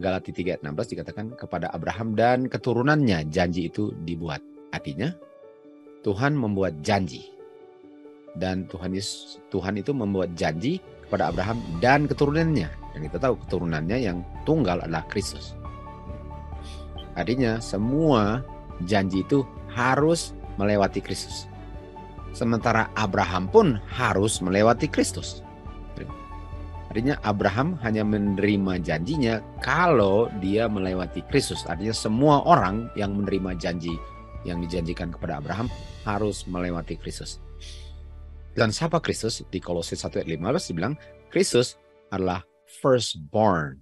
Galati 3 ayat 16 dikatakan kepada Abraham dan keturunannya janji itu dibuat. Artinya Tuhan membuat janji. Dan Tuhan Yesus, Tuhan itu membuat janji kepada Abraham dan keturunannya. Dan kita tahu keturunannya yang tunggal adalah Kristus. Artinya semua janji itu harus melewati Kristus. Sementara Abraham pun harus melewati Kristus. Artinya Abraham hanya menerima janjinya kalau dia melewati Kristus. Artinya semua orang yang menerima janji yang dijanjikan kepada Abraham harus melewati Kristus dan siapa Kristus di Kolose 1 ayat 15 dibilang Kristus adalah firstborn.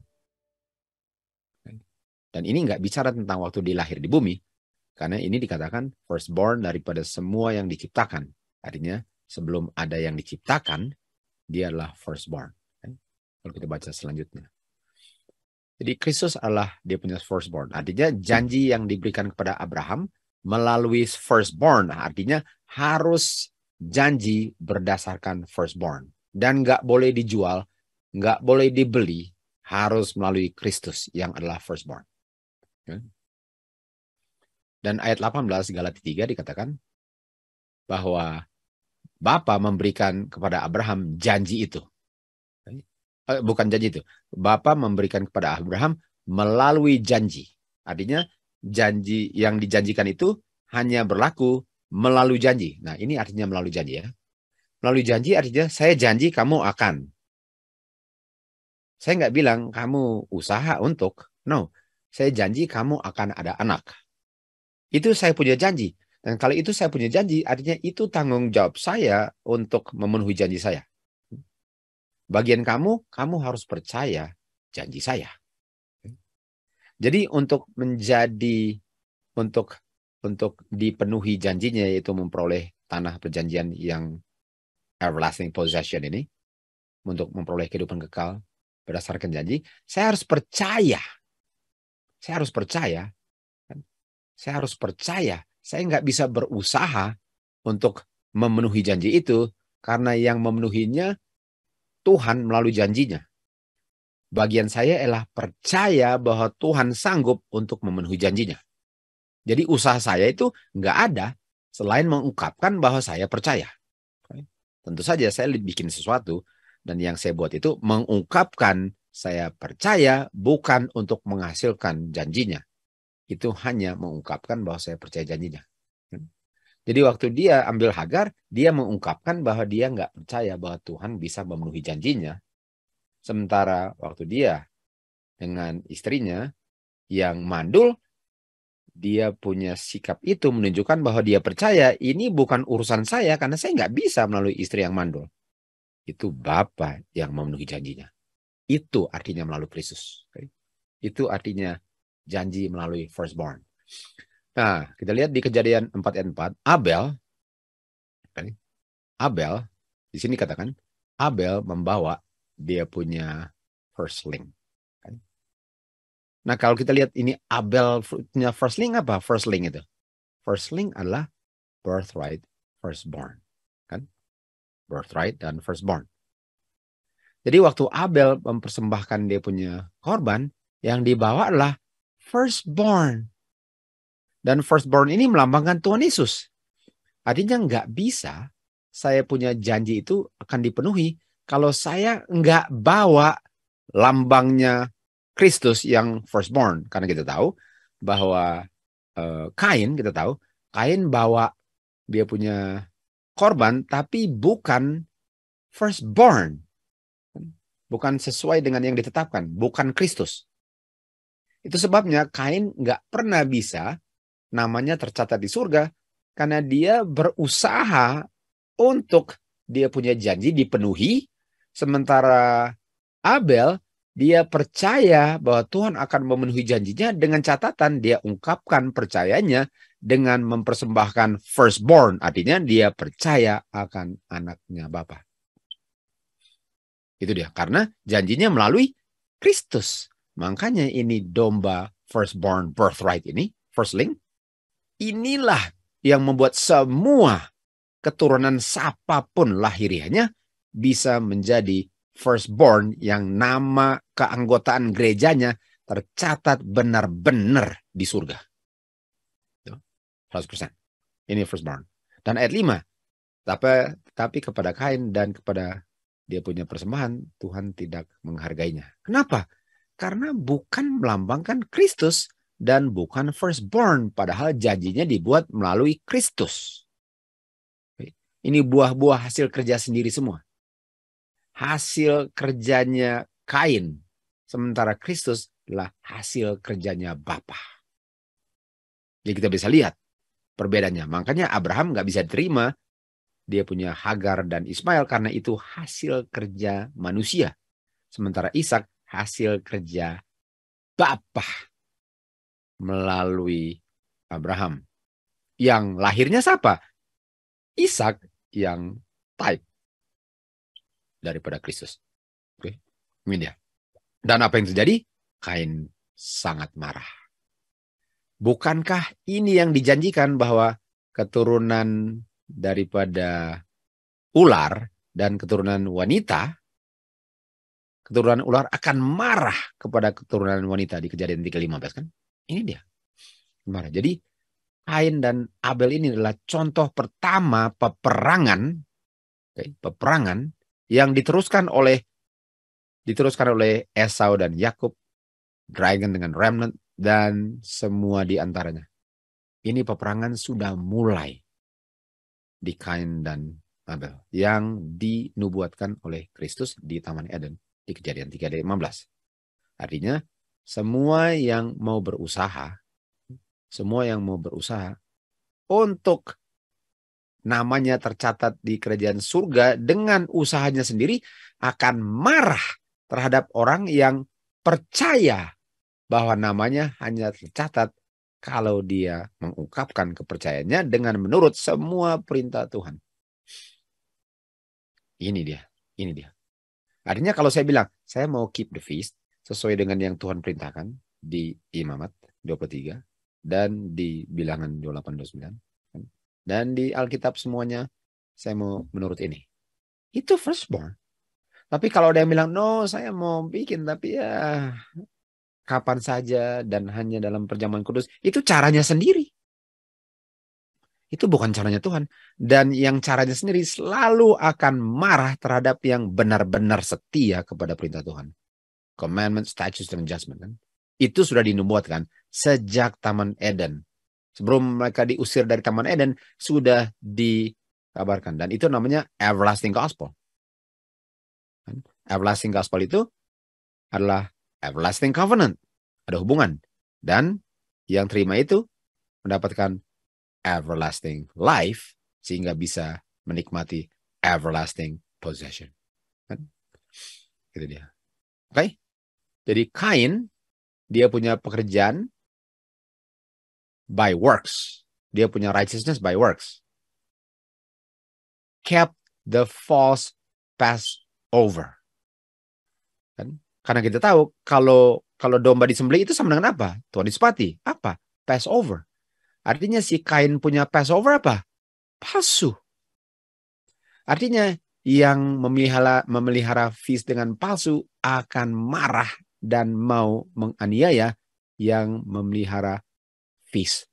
Dan ini nggak bicara tentang waktu dilahir di bumi, karena ini dikatakan firstborn daripada semua yang diciptakan. Artinya sebelum ada yang diciptakan, dia adalah firstborn. Kan? Kalau kita baca selanjutnya. Jadi Kristus adalah dia punya firstborn. Artinya janji yang diberikan kepada Abraham melalui firstborn. Artinya harus janji berdasarkan firstborn. Dan nggak boleh dijual, nggak boleh dibeli, harus melalui Kristus yang adalah firstborn. Ya. Dan ayat 18 Galati 3 dikatakan bahwa Bapa memberikan kepada Abraham janji itu. Eh, bukan janji itu. Bapa memberikan kepada Abraham melalui janji. Artinya janji yang dijanjikan itu hanya berlaku melalui janji. Nah, ini artinya melalui janji ya. Melalui janji artinya saya janji kamu akan. Saya nggak bilang kamu usaha untuk. No, saya janji kamu akan ada anak. Itu saya punya janji. Dan kalau itu saya punya janji, artinya itu tanggung jawab saya untuk memenuhi janji saya. Bagian kamu, kamu harus percaya janji saya. Jadi untuk menjadi, untuk untuk dipenuhi janjinya yaitu memperoleh tanah perjanjian yang everlasting possession ini untuk memperoleh kehidupan kekal berdasarkan janji, saya harus percaya. Saya harus percaya. Saya harus percaya. Saya nggak bisa berusaha untuk memenuhi janji itu karena yang memenuhinya Tuhan melalui janjinya. Bagian saya ialah percaya bahwa Tuhan sanggup untuk memenuhi janjinya. Jadi usaha saya itu nggak ada selain mengungkapkan bahwa saya percaya. Tentu saja saya bikin sesuatu dan yang saya buat itu mengungkapkan saya percaya bukan untuk menghasilkan janjinya. Itu hanya mengungkapkan bahwa saya percaya janjinya. Hmm. Jadi waktu dia ambil Hagar, dia mengungkapkan bahwa dia nggak percaya bahwa Tuhan bisa memenuhi janjinya. Sementara waktu dia dengan istrinya yang mandul, dia punya sikap itu menunjukkan bahwa dia percaya ini bukan urusan saya karena saya nggak bisa melalui istri yang mandul. Itu Bapak yang memenuhi janjinya. Itu artinya melalui Kristus. Itu artinya janji melalui firstborn. Nah, kita lihat di kejadian 4 ayat 4, Abel Abel di sini katakan Abel membawa dia punya firstling. Nah kalau kita lihat ini Abel punya first link apa? First link itu. First link adalah birthright firstborn. Kan? Birthright dan firstborn. Jadi waktu Abel mempersembahkan dia punya korban, yang dibawa adalah firstborn. Dan firstborn ini melambangkan Tuhan Yesus. Artinya nggak bisa saya punya janji itu akan dipenuhi kalau saya nggak bawa lambangnya, Kristus yang firstborn karena kita tahu bahwa uh, Kain kita tahu Kain bawa dia punya korban tapi bukan firstborn bukan sesuai dengan yang ditetapkan bukan Kristus itu sebabnya Kain nggak pernah bisa namanya tercatat di surga karena dia berusaha untuk dia punya janji dipenuhi sementara Abel dia percaya bahwa Tuhan akan memenuhi janjinya dengan catatan dia ungkapkan percayanya dengan mempersembahkan firstborn. Artinya dia percaya akan anaknya Bapa. Itu dia. Karena janjinya melalui Kristus. Makanya ini domba firstborn birthright ini, firstling. Inilah yang membuat semua keturunan siapapun lahiriannya bisa menjadi firstborn yang nama keanggotaan gerejanya tercatat benar-benar di surga. 100%. Gitu. Ini firstborn. Dan ayat 5. Tapi, tapi kepada Kain dan kepada dia punya persembahan, Tuhan tidak menghargainya. Kenapa? Karena bukan melambangkan Kristus dan bukan firstborn. Padahal janjinya dibuat melalui Kristus. Ini buah-buah hasil kerja sendiri semua hasil kerjanya Kain, sementara Kristus adalah hasil kerjanya Bapa. Jadi kita bisa lihat perbedaannya. Makanya Abraham nggak bisa terima dia punya Hagar dan Ismail karena itu hasil kerja manusia. Sementara Ishak hasil kerja Bapa melalui Abraham. Yang lahirnya siapa? Ishak yang type daripada Kristus. Oke, okay? ini dia. Dan apa yang terjadi? Kain sangat marah. Bukankah ini yang dijanjikan bahwa keturunan daripada ular dan keturunan wanita, keturunan ular akan marah kepada keturunan wanita di kejadian 3.15 kan? Ini dia. Marah. Jadi Kain dan Abel ini adalah contoh pertama peperangan, okay, peperangan yang diteruskan oleh diteruskan oleh Esau dan Yakub, Dragon dengan Remnant dan semua di antaranya. Ini peperangan sudah mulai di Kain dan Abel yang dinubuatkan oleh Kristus di Taman Eden di kejadian 3 lima 15. Artinya semua yang mau berusaha, semua yang mau berusaha untuk namanya tercatat di kerajaan surga dengan usahanya sendiri akan marah terhadap orang yang percaya bahwa namanya hanya tercatat kalau dia mengungkapkan kepercayaannya dengan menurut semua perintah Tuhan. Ini dia, ini dia. Artinya kalau saya bilang, saya mau keep the feast sesuai dengan yang Tuhan perintahkan di Imamat 23 dan di bilangan 28 29 dan di Alkitab semuanya saya mau menurut ini. Itu firstborn. Tapi kalau ada yang bilang, no saya mau bikin tapi ya kapan saja dan hanya dalam perjamuan kudus. Itu caranya sendiri. Itu bukan caranya Tuhan. Dan yang caranya sendiri selalu akan marah terhadap yang benar-benar setia kepada perintah Tuhan. Commandment, statutes, dan judgment. Kan? Itu sudah dinubuatkan sejak Taman Eden sebelum mereka diusir dari Taman Eden sudah dikabarkan dan itu namanya everlasting gospel. Kan? Everlasting gospel itu adalah everlasting covenant, ada hubungan dan yang terima itu mendapatkan everlasting life sehingga bisa menikmati everlasting possession. Kan? Itu dia. Oke. Okay? Jadi Kain dia punya pekerjaan by works. Dia punya righteousness by works. Kept the false Passover. Kan? Karena kita tahu kalau kalau domba disembelih itu sama dengan apa? Tuhan disepati. Apa? Passover. Artinya si kain punya Passover apa? Palsu. Artinya yang memelihara, memelihara vis dengan palsu akan marah dan mau menganiaya yang memelihara feast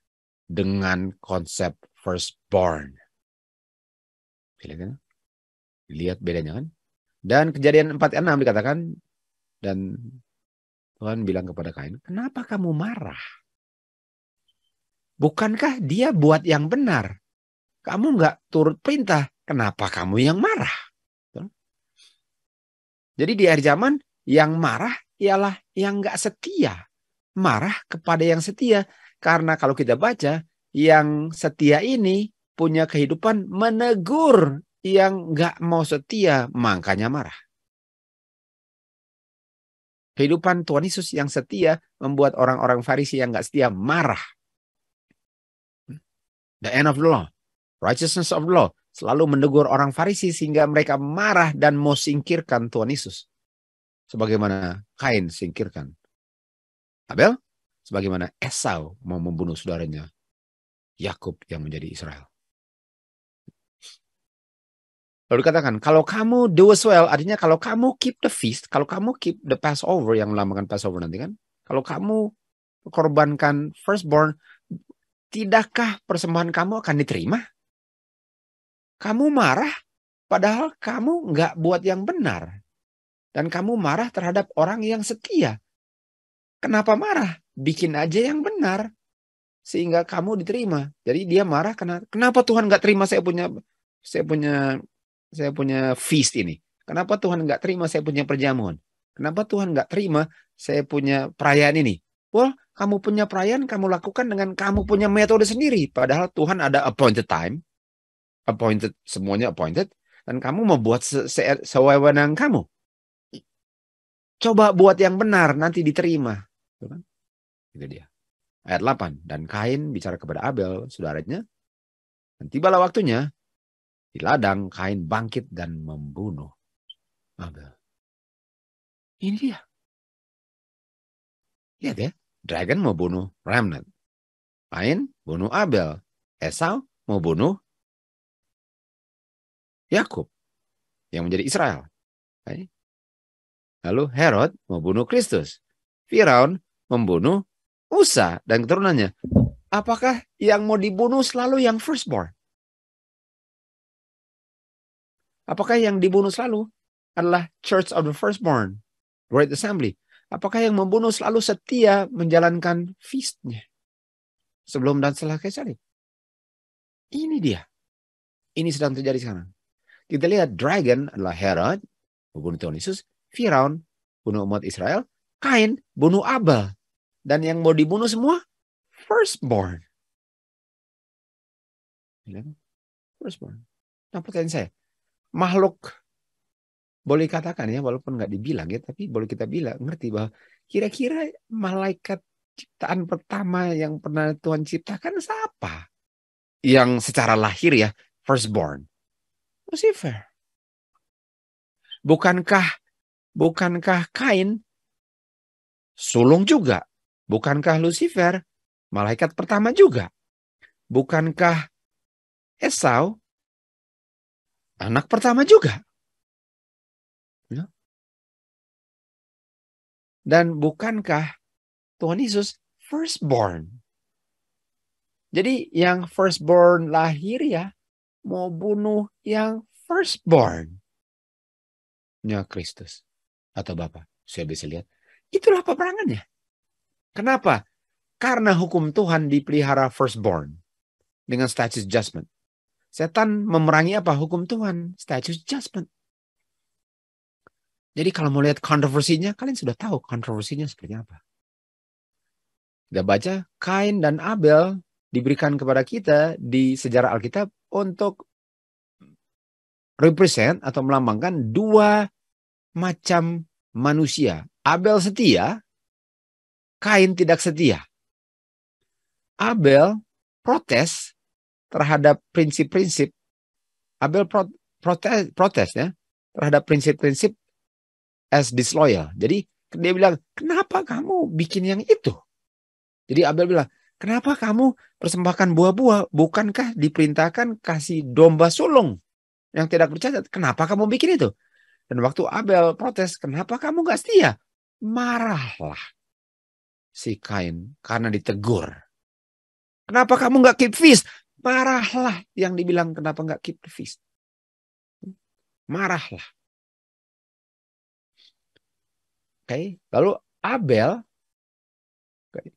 dengan konsep firstborn. Lihat, lihat bedanya kan? Dan kejadian 46 dikatakan dan Tuhan bilang kepada Kain, "Kenapa kamu marah? Bukankah dia buat yang benar? Kamu nggak turut perintah, kenapa kamu yang marah?" Jadi di akhir zaman yang marah ialah yang nggak setia. Marah kepada yang setia karena kalau kita baca, yang setia ini punya kehidupan menegur yang nggak mau setia, makanya marah. Kehidupan Tuhan Yesus yang setia membuat orang-orang Farisi yang nggak setia marah. The end of the law, righteousness of the law, selalu menegur orang Farisi sehingga mereka marah dan mau singkirkan Tuhan Yesus. Sebagaimana Kain singkirkan Abel, sebagaimana Esau mau membunuh saudaranya Yakub yang menjadi Israel. Lalu katakan, kalau kamu do as well, artinya kalau kamu keep the feast, kalau kamu keep the Passover yang melambangkan Passover nanti kan, kalau kamu korbankan firstborn, tidakkah persembahan kamu akan diterima? Kamu marah, padahal kamu nggak buat yang benar. Dan kamu marah terhadap orang yang setia. Kenapa marah? Bikin aja yang benar sehingga kamu diterima. Jadi dia marah karena kenapa Tuhan nggak terima saya punya saya punya saya punya feast ini? Kenapa Tuhan nggak terima saya punya perjamuan? Kenapa Tuhan nggak terima saya punya perayaan ini? Well, kamu punya perayaan kamu lakukan dengan kamu punya metode sendiri. Padahal Tuhan ada appointed time, appointed semuanya appointed, dan kamu mau buat se se sewenang kamu. Coba buat yang benar nanti diterima. Itu kan? Itu dia. Ayat 8. Dan Kain bicara kepada Abel, saudaranya. Dan tibalah waktunya. Di ladang Kain bangkit dan membunuh Abel. Ini dia. Lihat ya. Dragon mau bunuh Remnant. Kain bunuh Abel. Esau mau bunuh Yakub yang menjadi Israel. Lalu Herod mau bunuh Kristus. Firaun membunuh Usa dan keturunannya. Apakah yang mau dibunuh selalu yang firstborn? Apakah yang dibunuh selalu adalah Church of the Firstborn, Great Assembly? Apakah yang membunuh selalu setia menjalankan feastnya sebelum dan setelah kaisar? Ini dia. Ini sedang terjadi sekarang. Kita lihat dragon adalah Herod, membunuh Tuhan Yesus. Firaun, bunuh umat Israel. Kain bunuh Abel. Dan yang mau dibunuh semua firstborn. Ya kan? Firstborn. Nah pertanyaan saya, makhluk boleh katakan ya walaupun nggak dibilang ya tapi boleh kita bilang ngerti bahwa kira-kira malaikat ciptaan pertama yang pernah Tuhan ciptakan siapa? Yang secara lahir ya firstborn. Lucifer. Bukankah bukankah Kain sulung juga. Bukankah Lucifer malaikat pertama juga? Bukankah Esau anak pertama juga? Ya. Dan bukankah Tuhan Yesus firstborn? Jadi yang firstborn lahir ya mau bunuh yang firstborn. Ya Kristus atau Bapak. Saya bisa lihat Itulah peperangannya. Kenapa? Karena hukum Tuhan dipelihara firstborn dengan status judgment. Setan memerangi apa? Hukum Tuhan, status judgment. Jadi kalau mau lihat kontroversinya, kalian sudah tahu kontroversinya seperti apa. Kita baca, Kain dan Abel diberikan kepada kita di sejarah Alkitab untuk represent atau melambangkan dua macam manusia Abel setia, Kain tidak setia. Abel protes terhadap prinsip-prinsip. Abel pro, protes, protes ya terhadap prinsip-prinsip as disloyal. Jadi dia bilang, kenapa kamu bikin yang itu? Jadi Abel bilang, kenapa kamu persembahkan buah-buah? Bukankah diperintahkan kasih domba sulung yang tidak bercacat? Kenapa kamu bikin itu? Dan waktu Abel protes, kenapa kamu gak setia? marahlah si Kain karena ditegur. Kenapa kamu nggak keep feast? Marahlah yang dibilang kenapa nggak keep feast. Marahlah. Oke, okay. lalu Abel okay.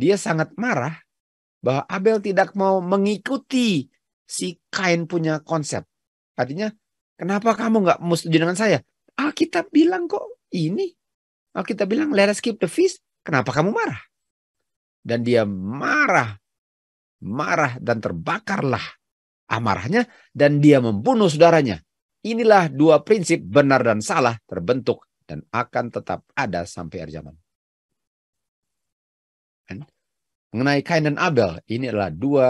dia sangat marah bahwa Abel tidak mau mengikuti si Kain punya konsep. Artinya, kenapa kamu nggak mau setuju dengan saya? Alkitab bilang kok ini Lalu kita bilang, let us keep the feast. Kenapa kamu marah? Dan dia marah. Marah dan terbakarlah amarahnya. Dan dia membunuh saudaranya. Inilah dua prinsip benar dan salah terbentuk dan akan tetap ada sampai akhir zaman. Mengenai Kain dan Abel, ini adalah dua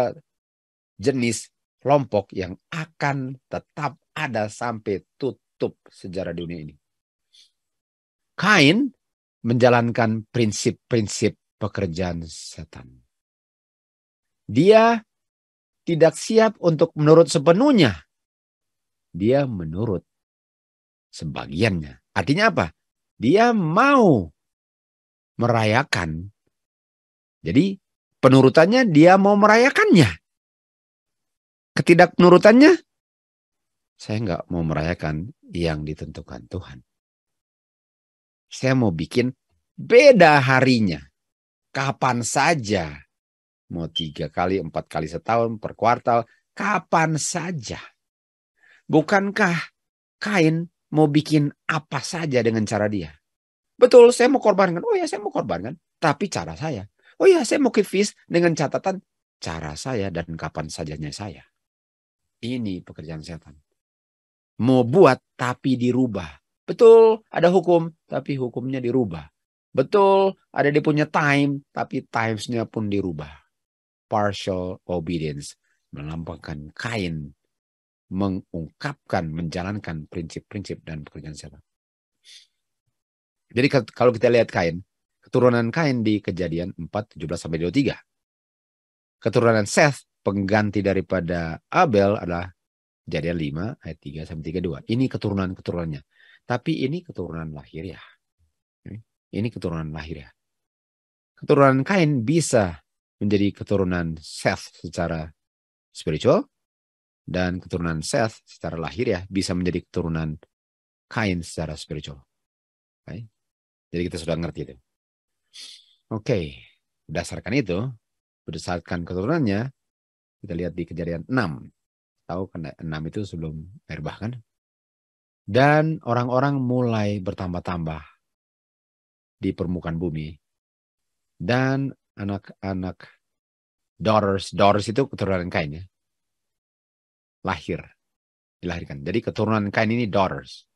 jenis kelompok yang akan tetap ada sampai tutup sejarah dunia ini. Kain menjalankan prinsip-prinsip pekerjaan setan. Dia tidak siap untuk menurut sepenuhnya. Dia menurut sebagiannya. Artinya apa? Dia mau merayakan. Jadi penurutannya dia mau merayakannya. Ketidakpenurutannya saya nggak mau merayakan yang ditentukan Tuhan saya mau bikin beda harinya. Kapan saja. Mau tiga kali, empat kali setahun, per kuartal. Kapan saja. Bukankah Kain mau bikin apa saja dengan cara dia? Betul, saya mau korbankan. Oh ya, saya mau korbankan. Tapi cara saya. Oh ya, saya mau kifis dengan catatan cara saya dan kapan sajanya saya. Ini pekerjaan setan. Mau buat tapi dirubah. Betul, ada hukum, tapi hukumnya dirubah. Betul, ada dia punya time, tapi timesnya pun dirubah. Partial obedience, melampangkan kain, mengungkapkan, menjalankan prinsip-prinsip dan pekerjaan siapa. Jadi kalau kita lihat kain, keturunan kain di kejadian 4, 17 sampai 23. Keturunan Seth, pengganti daripada Abel adalah kejadian 5, ayat 3 sampai 32. Ini keturunan-keturunannya tapi ini keturunan lahir ya. Ini keturunan lahir ya. Keturunan Kain bisa menjadi keturunan Seth secara spiritual dan keturunan Seth secara lahir ya bisa menjadi keturunan Kain secara spiritual. Okay. Jadi kita sudah ngerti itu. Oke, okay. berdasarkan itu, berdasarkan keturunannya, kita lihat di kejadian 6. Tahu kan 6 itu sebelum Merbah kan? Dan orang-orang mulai bertambah-tambah di permukaan bumi. Dan anak-anak daughters, daughters itu keturunan Kain ya. Lahir, dilahirkan. Jadi keturunan Kain ini daughters.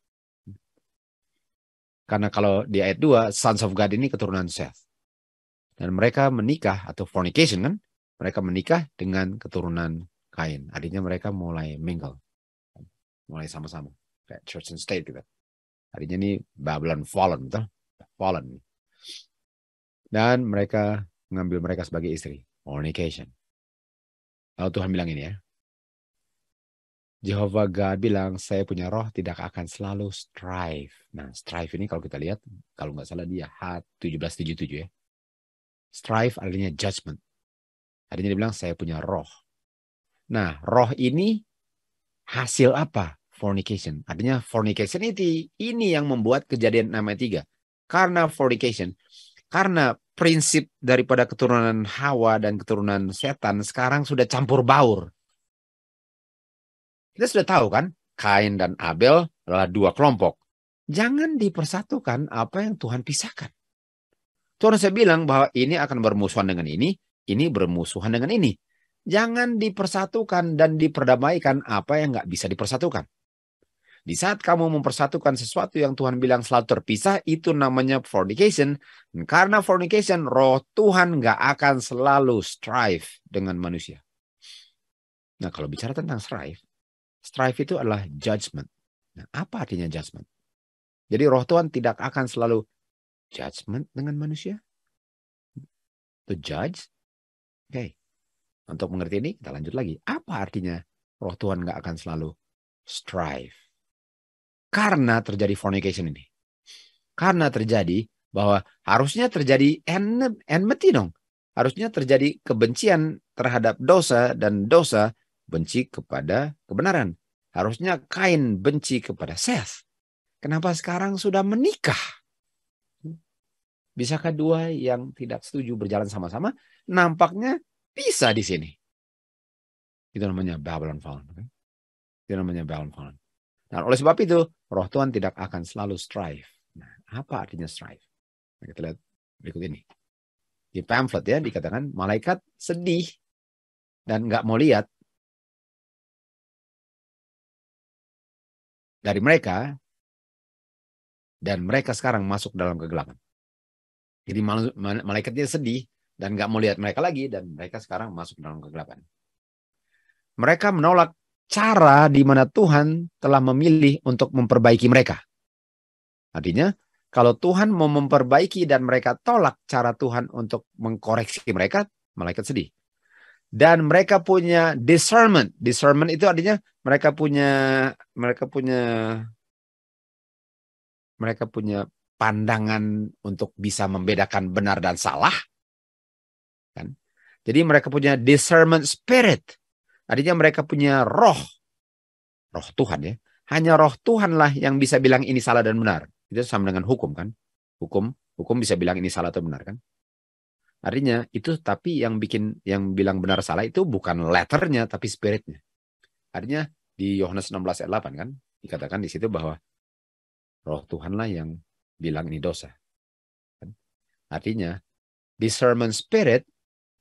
Karena kalau di ayat 2, sons of God ini keturunan Seth. Dan mereka menikah atau fornication kan, mereka menikah dengan keturunan Kain. Artinya mereka mulai mingle, mulai sama-sama kayak church and state gitu. Artinya ini Babylon fallen, betul? Fallen. Dan mereka mengambil mereka sebagai istri. Fornication. Lalu Tuhan bilang ini ya. Jehovah God bilang, saya punya roh tidak akan selalu strive. Nah, strive ini kalau kita lihat, kalau nggak salah dia H1777 ya. Strive artinya judgment. Artinya dia bilang, saya punya roh. Nah, roh ini hasil apa? fornication. Artinya fornication itu ini yang membuat kejadian nama tiga. Karena fornication, karena prinsip daripada keturunan Hawa dan keturunan setan sekarang sudah campur baur. Kita sudah tahu kan, Kain dan Abel adalah dua kelompok. Jangan dipersatukan apa yang Tuhan pisahkan. Tuhan saya bilang bahwa ini akan bermusuhan dengan ini, ini bermusuhan dengan ini. Jangan dipersatukan dan diperdamaikan apa yang nggak bisa dipersatukan. Di saat kamu mempersatukan sesuatu yang Tuhan bilang selalu terpisah, itu namanya fornication. Dan karena fornication, roh Tuhan gak akan selalu strive dengan manusia. Nah kalau bicara tentang strive, strive itu adalah judgment. Nah apa artinya judgment? Jadi roh Tuhan tidak akan selalu judgment dengan manusia. To judge. Oke. Okay. Untuk mengerti ini kita lanjut lagi. Apa artinya roh Tuhan gak akan selalu strive karena terjadi fornication ini. Karena terjadi bahwa harusnya terjadi enmity dong. Harusnya terjadi kebencian terhadap dosa dan dosa benci kepada kebenaran. Harusnya Kain benci kepada Seth. Kenapa sekarang sudah menikah? Bisakah dua yang tidak setuju berjalan sama-sama? Nampaknya bisa di sini. Itu namanya Babylon Fallen. Itu namanya Babylon Fallen. Nah, oleh sebab itu, roh Tuhan tidak akan selalu strive. Nah, apa artinya strive? Nah, kita lihat berikut ini. Di pamflet ya dikatakan malaikat sedih dan nggak mau lihat dari mereka dan mereka sekarang masuk dalam kegelapan. Jadi malaikatnya sedih dan nggak mau lihat mereka lagi dan mereka sekarang masuk dalam kegelapan. Mereka menolak cara di mana Tuhan telah memilih untuk memperbaiki mereka. Artinya, kalau Tuhan mau memperbaiki dan mereka tolak cara Tuhan untuk mengkoreksi mereka, malaikat sedih. Dan mereka punya discernment. Discernment itu artinya mereka punya mereka punya mereka punya pandangan untuk bisa membedakan benar dan salah. Kan? Jadi mereka punya discernment spirit Artinya mereka punya roh. Roh Tuhan ya. Hanya roh Tuhanlah yang bisa bilang ini salah dan benar. Itu sama dengan hukum kan. Hukum hukum bisa bilang ini salah atau benar kan. Artinya itu tapi yang bikin yang bilang benar salah itu bukan letternya tapi spiritnya. Artinya di Yohanes 16 ayat 8 kan dikatakan di situ bahwa roh Tuhanlah yang bilang ini dosa. Kan? Artinya discernment spirit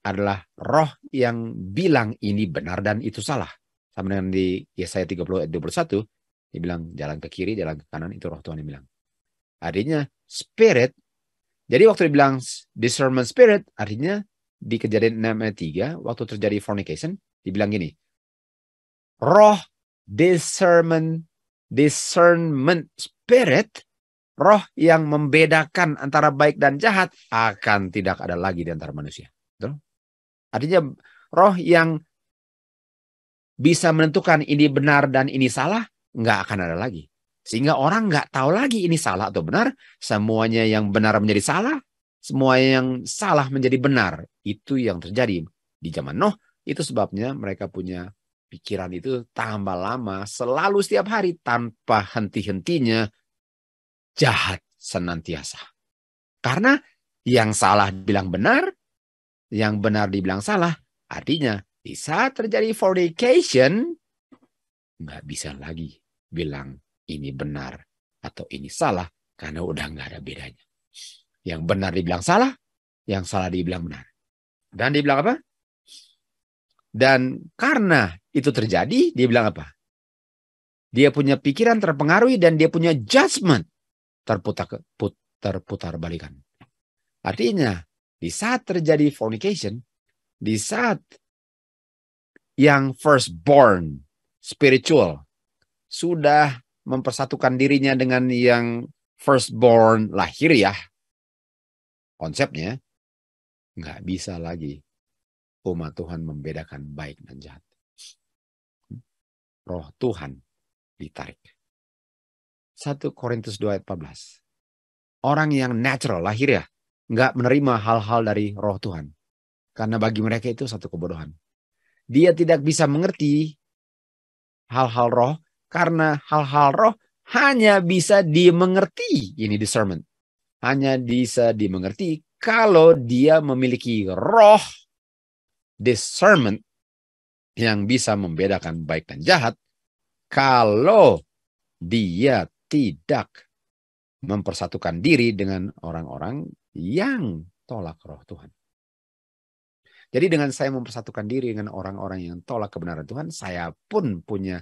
adalah roh yang bilang ini benar dan itu salah. Sama dengan di Yesaya 30 ayat 21, dia bilang jalan ke kiri, jalan ke kanan, itu roh Tuhan yang bilang. Artinya spirit, jadi waktu dibilang discernment spirit, artinya di kejadian 6 ayat 3, waktu terjadi fornication, dibilang gini, roh discernment, discernment spirit, roh yang membedakan antara baik dan jahat akan tidak ada lagi di antara manusia. Betul? Artinya roh yang bisa menentukan ini benar dan ini salah, nggak akan ada lagi. Sehingga orang nggak tahu lagi ini salah atau benar. Semuanya yang benar menjadi salah, semua yang salah menjadi benar. Itu yang terjadi di zaman Nuh Itu sebabnya mereka punya pikiran itu tambah lama, selalu setiap hari tanpa henti-hentinya jahat senantiasa. Karena yang salah bilang benar, yang benar dibilang salah, artinya di saat terjadi fornication, nggak bisa lagi bilang ini benar atau ini salah karena udah nggak ada bedanya. Yang benar dibilang salah, yang salah dibilang benar. Dan dibilang apa? Dan karena itu terjadi, dia bilang apa? Dia punya pikiran terpengaruhi dan dia punya judgment terputar terputar balikan. Artinya di saat terjadi fornication, di saat yang firstborn spiritual sudah mempersatukan dirinya dengan yang firstborn ya, konsepnya nggak bisa lagi umat Tuhan membedakan baik dan jahat. Hmm? Roh Tuhan ditarik. 1 Korintus 2 ayat 14. Orang yang natural, lahir ya nggak menerima hal-hal dari roh Tuhan. Karena bagi mereka itu satu kebodohan. Dia tidak bisa mengerti hal-hal roh karena hal-hal roh hanya bisa dimengerti. Ini discernment. Hanya bisa dimengerti kalau dia memiliki roh discernment yang bisa membedakan baik dan jahat kalau dia tidak mempersatukan diri dengan orang-orang yang tolak roh Tuhan. Jadi dengan saya mempersatukan diri dengan orang-orang yang tolak kebenaran Tuhan, saya pun punya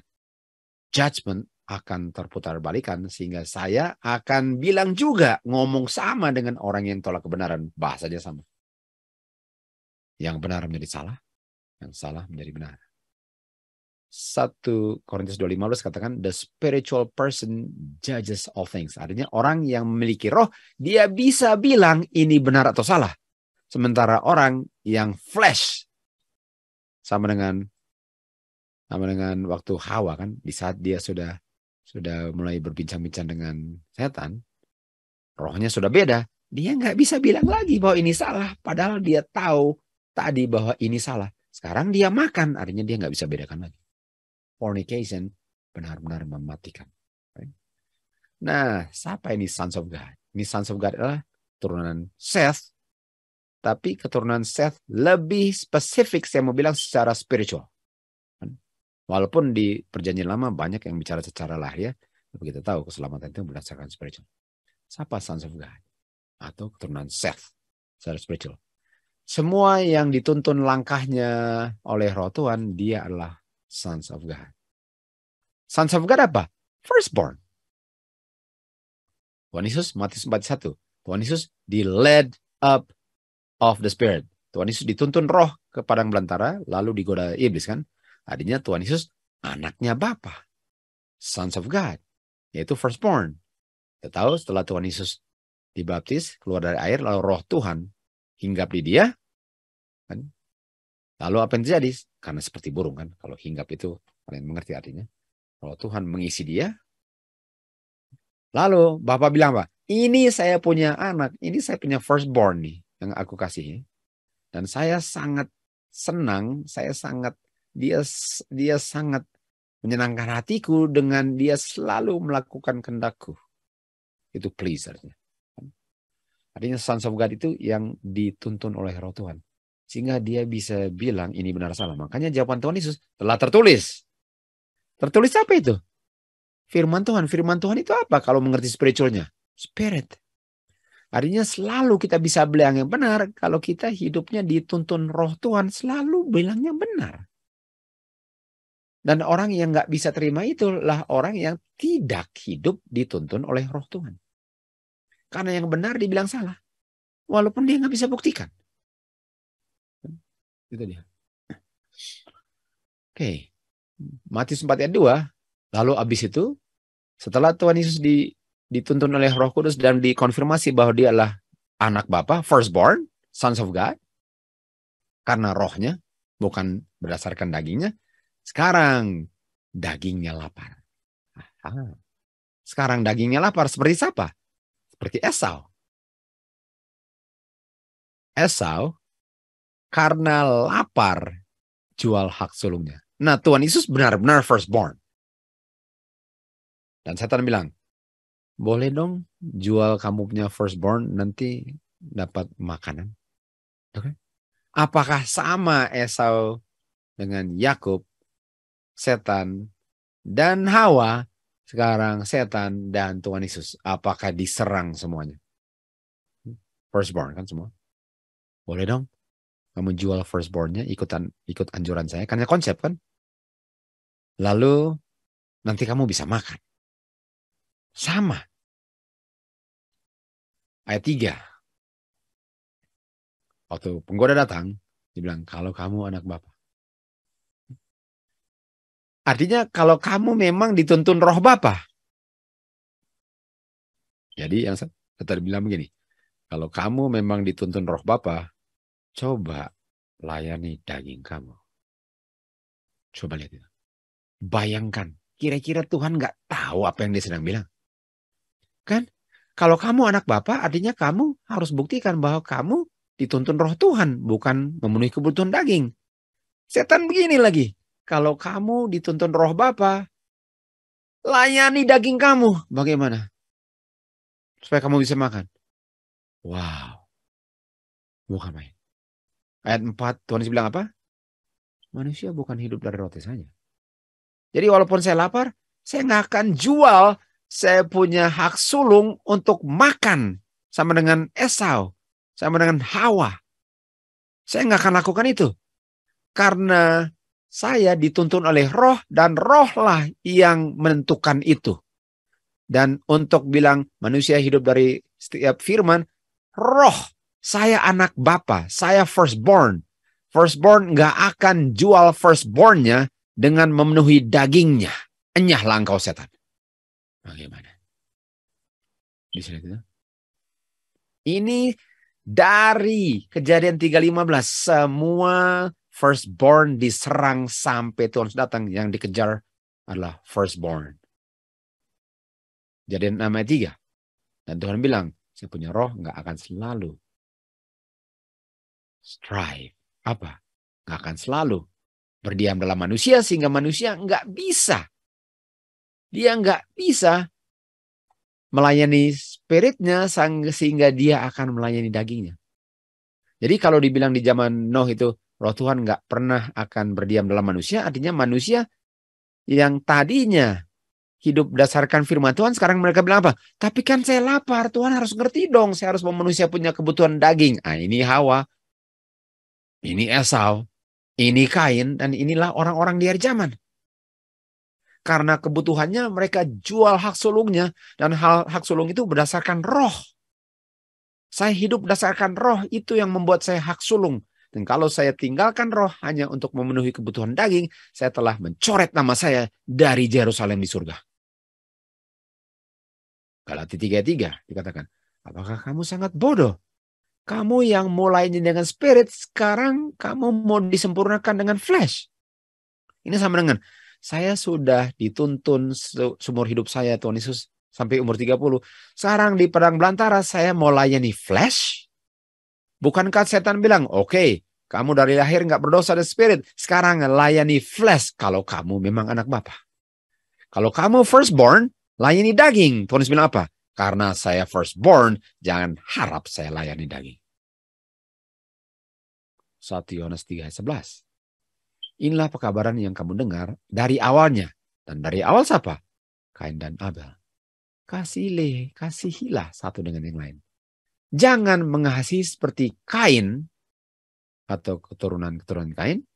judgment akan terputar balikan sehingga saya akan bilang juga ngomong sama dengan orang yang tolak kebenaran bahasanya sama yang benar menjadi salah yang salah menjadi benar 1 Korintus 2.15 katakan the spiritual person judges all things. Artinya orang yang memiliki roh dia bisa bilang ini benar atau salah. Sementara orang yang flesh sama dengan sama dengan waktu Hawa kan di saat dia sudah sudah mulai berbincang-bincang dengan setan rohnya sudah beda dia nggak bisa bilang lagi bahwa ini salah padahal dia tahu tadi bahwa ini salah sekarang dia makan artinya dia nggak bisa bedakan lagi fornication benar-benar mematikan. Nah, siapa ini sons of God? Ini sons of God adalah turunan Seth, tapi keturunan Seth lebih spesifik saya mau bilang secara spiritual. Walaupun di perjanjian lama banyak yang bicara secara lahir, ya, tapi kita tahu keselamatan itu berdasarkan spiritual. Siapa sons of God? Atau keturunan Seth secara spiritual. Semua yang dituntun langkahnya oleh roh Tuhan, dia adalah sons of God. Sons of God apa? Firstborn. Tuhan Yesus Matius 41. Tuhan Yesus di led up of the Spirit. Tuhan Yesus dituntun roh ke padang belantara lalu digoda iblis kan? Artinya Tuhan Yesus anaknya Bapa. Sons of God. Yaitu firstborn. Kita tahu setelah Tuhan Yesus dibaptis keluar dari air lalu roh Tuhan hinggap di dia. Kan? Lalu apa yang terjadi? Karena seperti burung kan, kalau hinggap itu kalian mengerti artinya. Kalau Tuhan mengisi dia, lalu Bapak bilang apa? Ini saya punya anak, ini saya punya firstborn nih yang aku kasih. Dan saya sangat senang, saya sangat dia dia sangat menyenangkan hatiku dengan dia selalu melakukan kendaku, Itu pleasernya. Artinya sons of God itu yang dituntun oleh roh Tuhan. Sehingga dia bisa bilang ini benar salah. Makanya jawaban Tuhan Yesus telah tertulis. Tertulis apa itu? Firman Tuhan. Firman Tuhan itu apa kalau mengerti spiritualnya? Spirit. Artinya selalu kita bisa bilang yang benar kalau kita hidupnya dituntun roh Tuhan selalu bilangnya benar. Dan orang yang nggak bisa terima itulah orang yang tidak hidup dituntun oleh roh Tuhan. Karena yang benar dibilang salah. Walaupun dia nggak bisa buktikan. Itu dia. Oke. Okay. Matius 4 ayat 2. Lalu abis itu setelah Tuhan Yesus di, dituntun oleh Roh Kudus dan dikonfirmasi bahwa dia adalah anak Bapa, firstborn, sons of God, karena rohnya, bukan berdasarkan dagingnya. Sekarang dagingnya lapar. Aha. Sekarang dagingnya lapar seperti siapa? Seperti Esau. Esau karena lapar jual hak sulungnya. Nah Tuhan Yesus benar-benar firstborn. Dan setan bilang, boleh dong jual kamu punya firstborn nanti dapat makanan. Okay. Apakah sama Esau dengan Yakub, setan dan Hawa sekarang setan dan Tuhan Yesus? Apakah diserang semuanya? Firstborn kan semua. Boleh dong kamu jual firstbornnya ikutan ikut anjuran saya karena konsep kan lalu nanti kamu bisa makan sama ayat 3 waktu penggoda datang dibilang kalau kamu anak bapak artinya kalau kamu memang dituntun roh bapak jadi yang saya bilang begini kalau kamu memang dituntun roh bapak Coba layani daging kamu. Coba lihat itu. Bayangkan, kira-kira Tuhan nggak tahu apa yang dia sedang bilang. Kan? Kalau kamu anak Bapak, artinya kamu harus buktikan bahwa kamu dituntun roh Tuhan, bukan memenuhi kebutuhan daging. Setan begini lagi. Kalau kamu dituntun roh Bapa, layani daging kamu. Bagaimana? Supaya kamu bisa makan. Wow. Bukan main. Ayat 4, Tuhan Yesus bilang apa? Manusia bukan hidup dari roti saja. Jadi walaupun saya lapar, saya nggak akan jual saya punya hak sulung untuk makan sama dengan Esau, sama dengan Hawa. Saya nggak akan lakukan itu. Karena saya dituntun oleh roh dan rohlah yang menentukan itu. Dan untuk bilang manusia hidup dari setiap firman, roh saya anak Bapa, saya firstborn. Firstborn nggak akan jual firstbornnya dengan memenuhi dagingnya. enyah langkau setan. Bagaimana? Di lihat itu? Ini dari kejadian 3.15. Semua firstborn diserang sampai Tuhan datang. Yang dikejar adalah firstborn. Jadi nama tiga Dan Tuhan bilang, saya punya roh nggak akan selalu strive. Apa? Gak akan selalu berdiam dalam manusia sehingga manusia nggak bisa. Dia nggak bisa melayani spiritnya sehingga dia akan melayani dagingnya. Jadi kalau dibilang di zaman Nuh itu roh Tuhan nggak pernah akan berdiam dalam manusia, artinya manusia yang tadinya hidup berdasarkan firman Tuhan, sekarang mereka bilang apa? Tapi kan saya lapar, Tuhan harus ngerti dong, saya harus memenuhi saya punya kebutuhan daging. Ah ini Hawa, ini Esau, ini Kain, dan inilah orang-orang di akhir zaman. Karena kebutuhannya mereka jual hak sulungnya, dan hal, hak sulung itu berdasarkan roh. Saya hidup berdasarkan roh, itu yang membuat saya hak sulung. Dan kalau saya tinggalkan roh hanya untuk memenuhi kebutuhan daging, saya telah mencoret nama saya dari Yerusalem di surga. Galati 33 dikatakan, apakah kamu sangat bodoh kamu yang mulainya dengan spirit, sekarang kamu mau disempurnakan dengan flesh. Ini sama dengan, saya sudah dituntun seumur hidup saya Tuhan Yesus sampai umur 30. Sekarang di Padang Belantara saya mau layani flesh. Bukankah setan bilang, oke, okay, kamu dari lahir nggak berdosa dan spirit. Sekarang layani flesh kalau kamu memang anak bapak. Kalau kamu firstborn, layani daging. Tuhan Yesus bilang apa? Karena saya firstborn, jangan harap saya layani daging. 1 Yohanes 11. Inilah pekabaran yang kamu dengar dari awalnya. Dan dari awal siapa? Kain dan Abel. kasih kasihilah satu dengan yang lain. Jangan mengasihi seperti Kain atau keturunan-keturunan Kain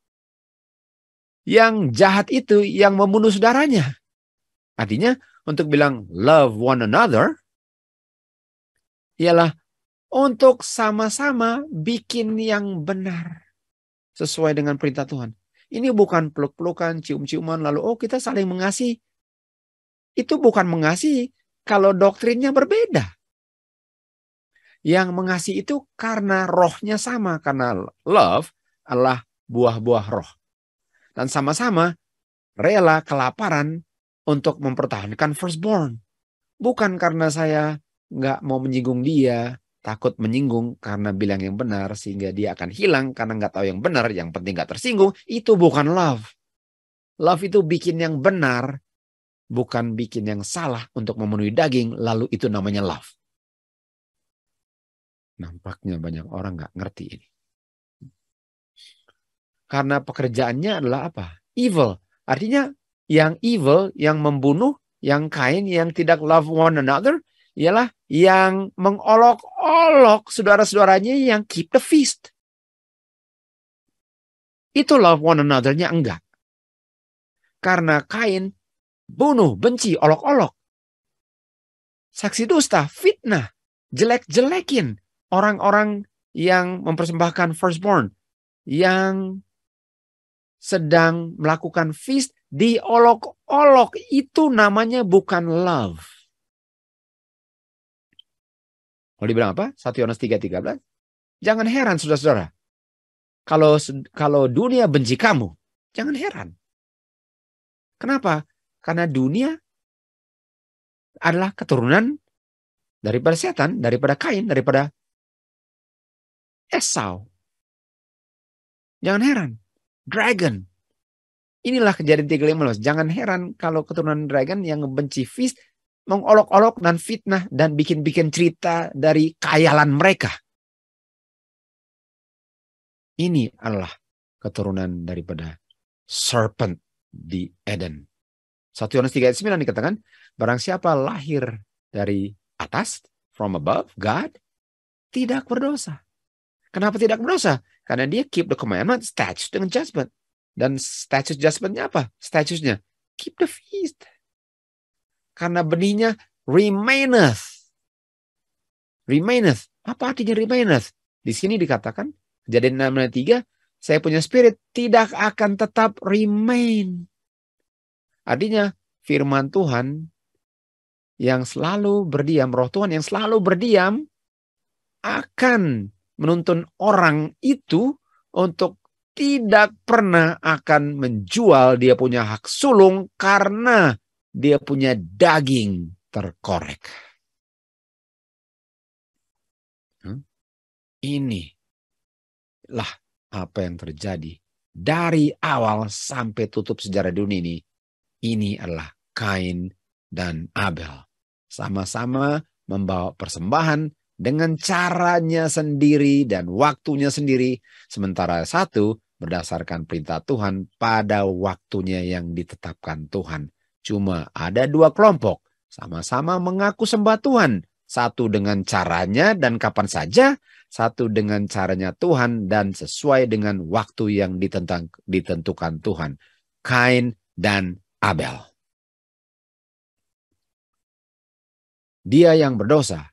yang jahat itu yang membunuh saudaranya. Artinya untuk bilang love one another ialah untuk sama-sama bikin yang benar sesuai dengan perintah Tuhan. Ini bukan peluk-pelukan, cium-ciuman, lalu oh kita saling mengasihi. Itu bukan mengasihi kalau doktrinnya berbeda. Yang mengasihi itu karena rohnya sama, karena love adalah buah-buah roh. Dan sama-sama rela kelaparan untuk mempertahankan firstborn. Bukan karena saya nggak mau menyinggung dia, takut menyinggung karena bilang yang benar sehingga dia akan hilang karena nggak tahu yang benar yang penting nggak tersinggung itu bukan love love itu bikin yang benar bukan bikin yang salah untuk memenuhi daging lalu itu namanya love nampaknya banyak orang nggak ngerti ini karena pekerjaannya adalah apa evil artinya yang evil yang membunuh yang kain yang tidak love one another ialah yang mengolok-olok saudara-saudaranya yang keep the feast. Itu love one another-nya enggak. Karena Kain bunuh, benci, olok-olok. Saksi dusta, fitnah, jelek-jelekin orang-orang yang mempersembahkan firstborn, yang sedang melakukan feast diolok-olok itu namanya bukan love. Kalau dibilang apa? 1 Yohanes 3:13. Jangan heran Saudara-saudara. Kalau kalau dunia benci kamu, jangan heran. Kenapa? Karena dunia adalah keturunan daripada setan, daripada Kain, daripada Esau. Jangan heran. Dragon. Inilah kejadian 35. Jangan heran kalau keturunan dragon yang membenci fish mengolok-olok dan fitnah dan bikin-bikin cerita dari kayalan mereka. Ini adalah keturunan daripada serpent di Eden. satu Yohanes 3 ayat 9 dikatakan, barang siapa lahir dari atas, from above, God, tidak berdosa. Kenapa tidak berdosa? Karena dia keep the commandment, statutes dengan judgment. Dan status judgmentnya apa? Statusnya, keep the feast karena benihnya remaineth. Remaineth. Apa artinya remaineth? Di sini dikatakan, kejadian 693, saya punya spirit tidak akan tetap remain. Artinya firman Tuhan yang selalu berdiam, roh Tuhan yang selalu berdiam akan menuntun orang itu untuk tidak pernah akan menjual dia punya hak sulung karena dia punya daging terkorek. Hmm? Ini lah apa yang terjadi dari awal sampai tutup sejarah dunia ini. Ini adalah Kain dan Abel. Sama-sama membawa persembahan dengan caranya sendiri dan waktunya sendiri. Sementara satu berdasarkan perintah Tuhan pada waktunya yang ditetapkan Tuhan. Cuma ada dua kelompok, sama-sama mengaku sembah Tuhan. Satu dengan caranya dan kapan saja, satu dengan caranya Tuhan dan sesuai dengan waktu yang ditentang, ditentukan Tuhan. Kain dan Abel. Dia yang berdosa,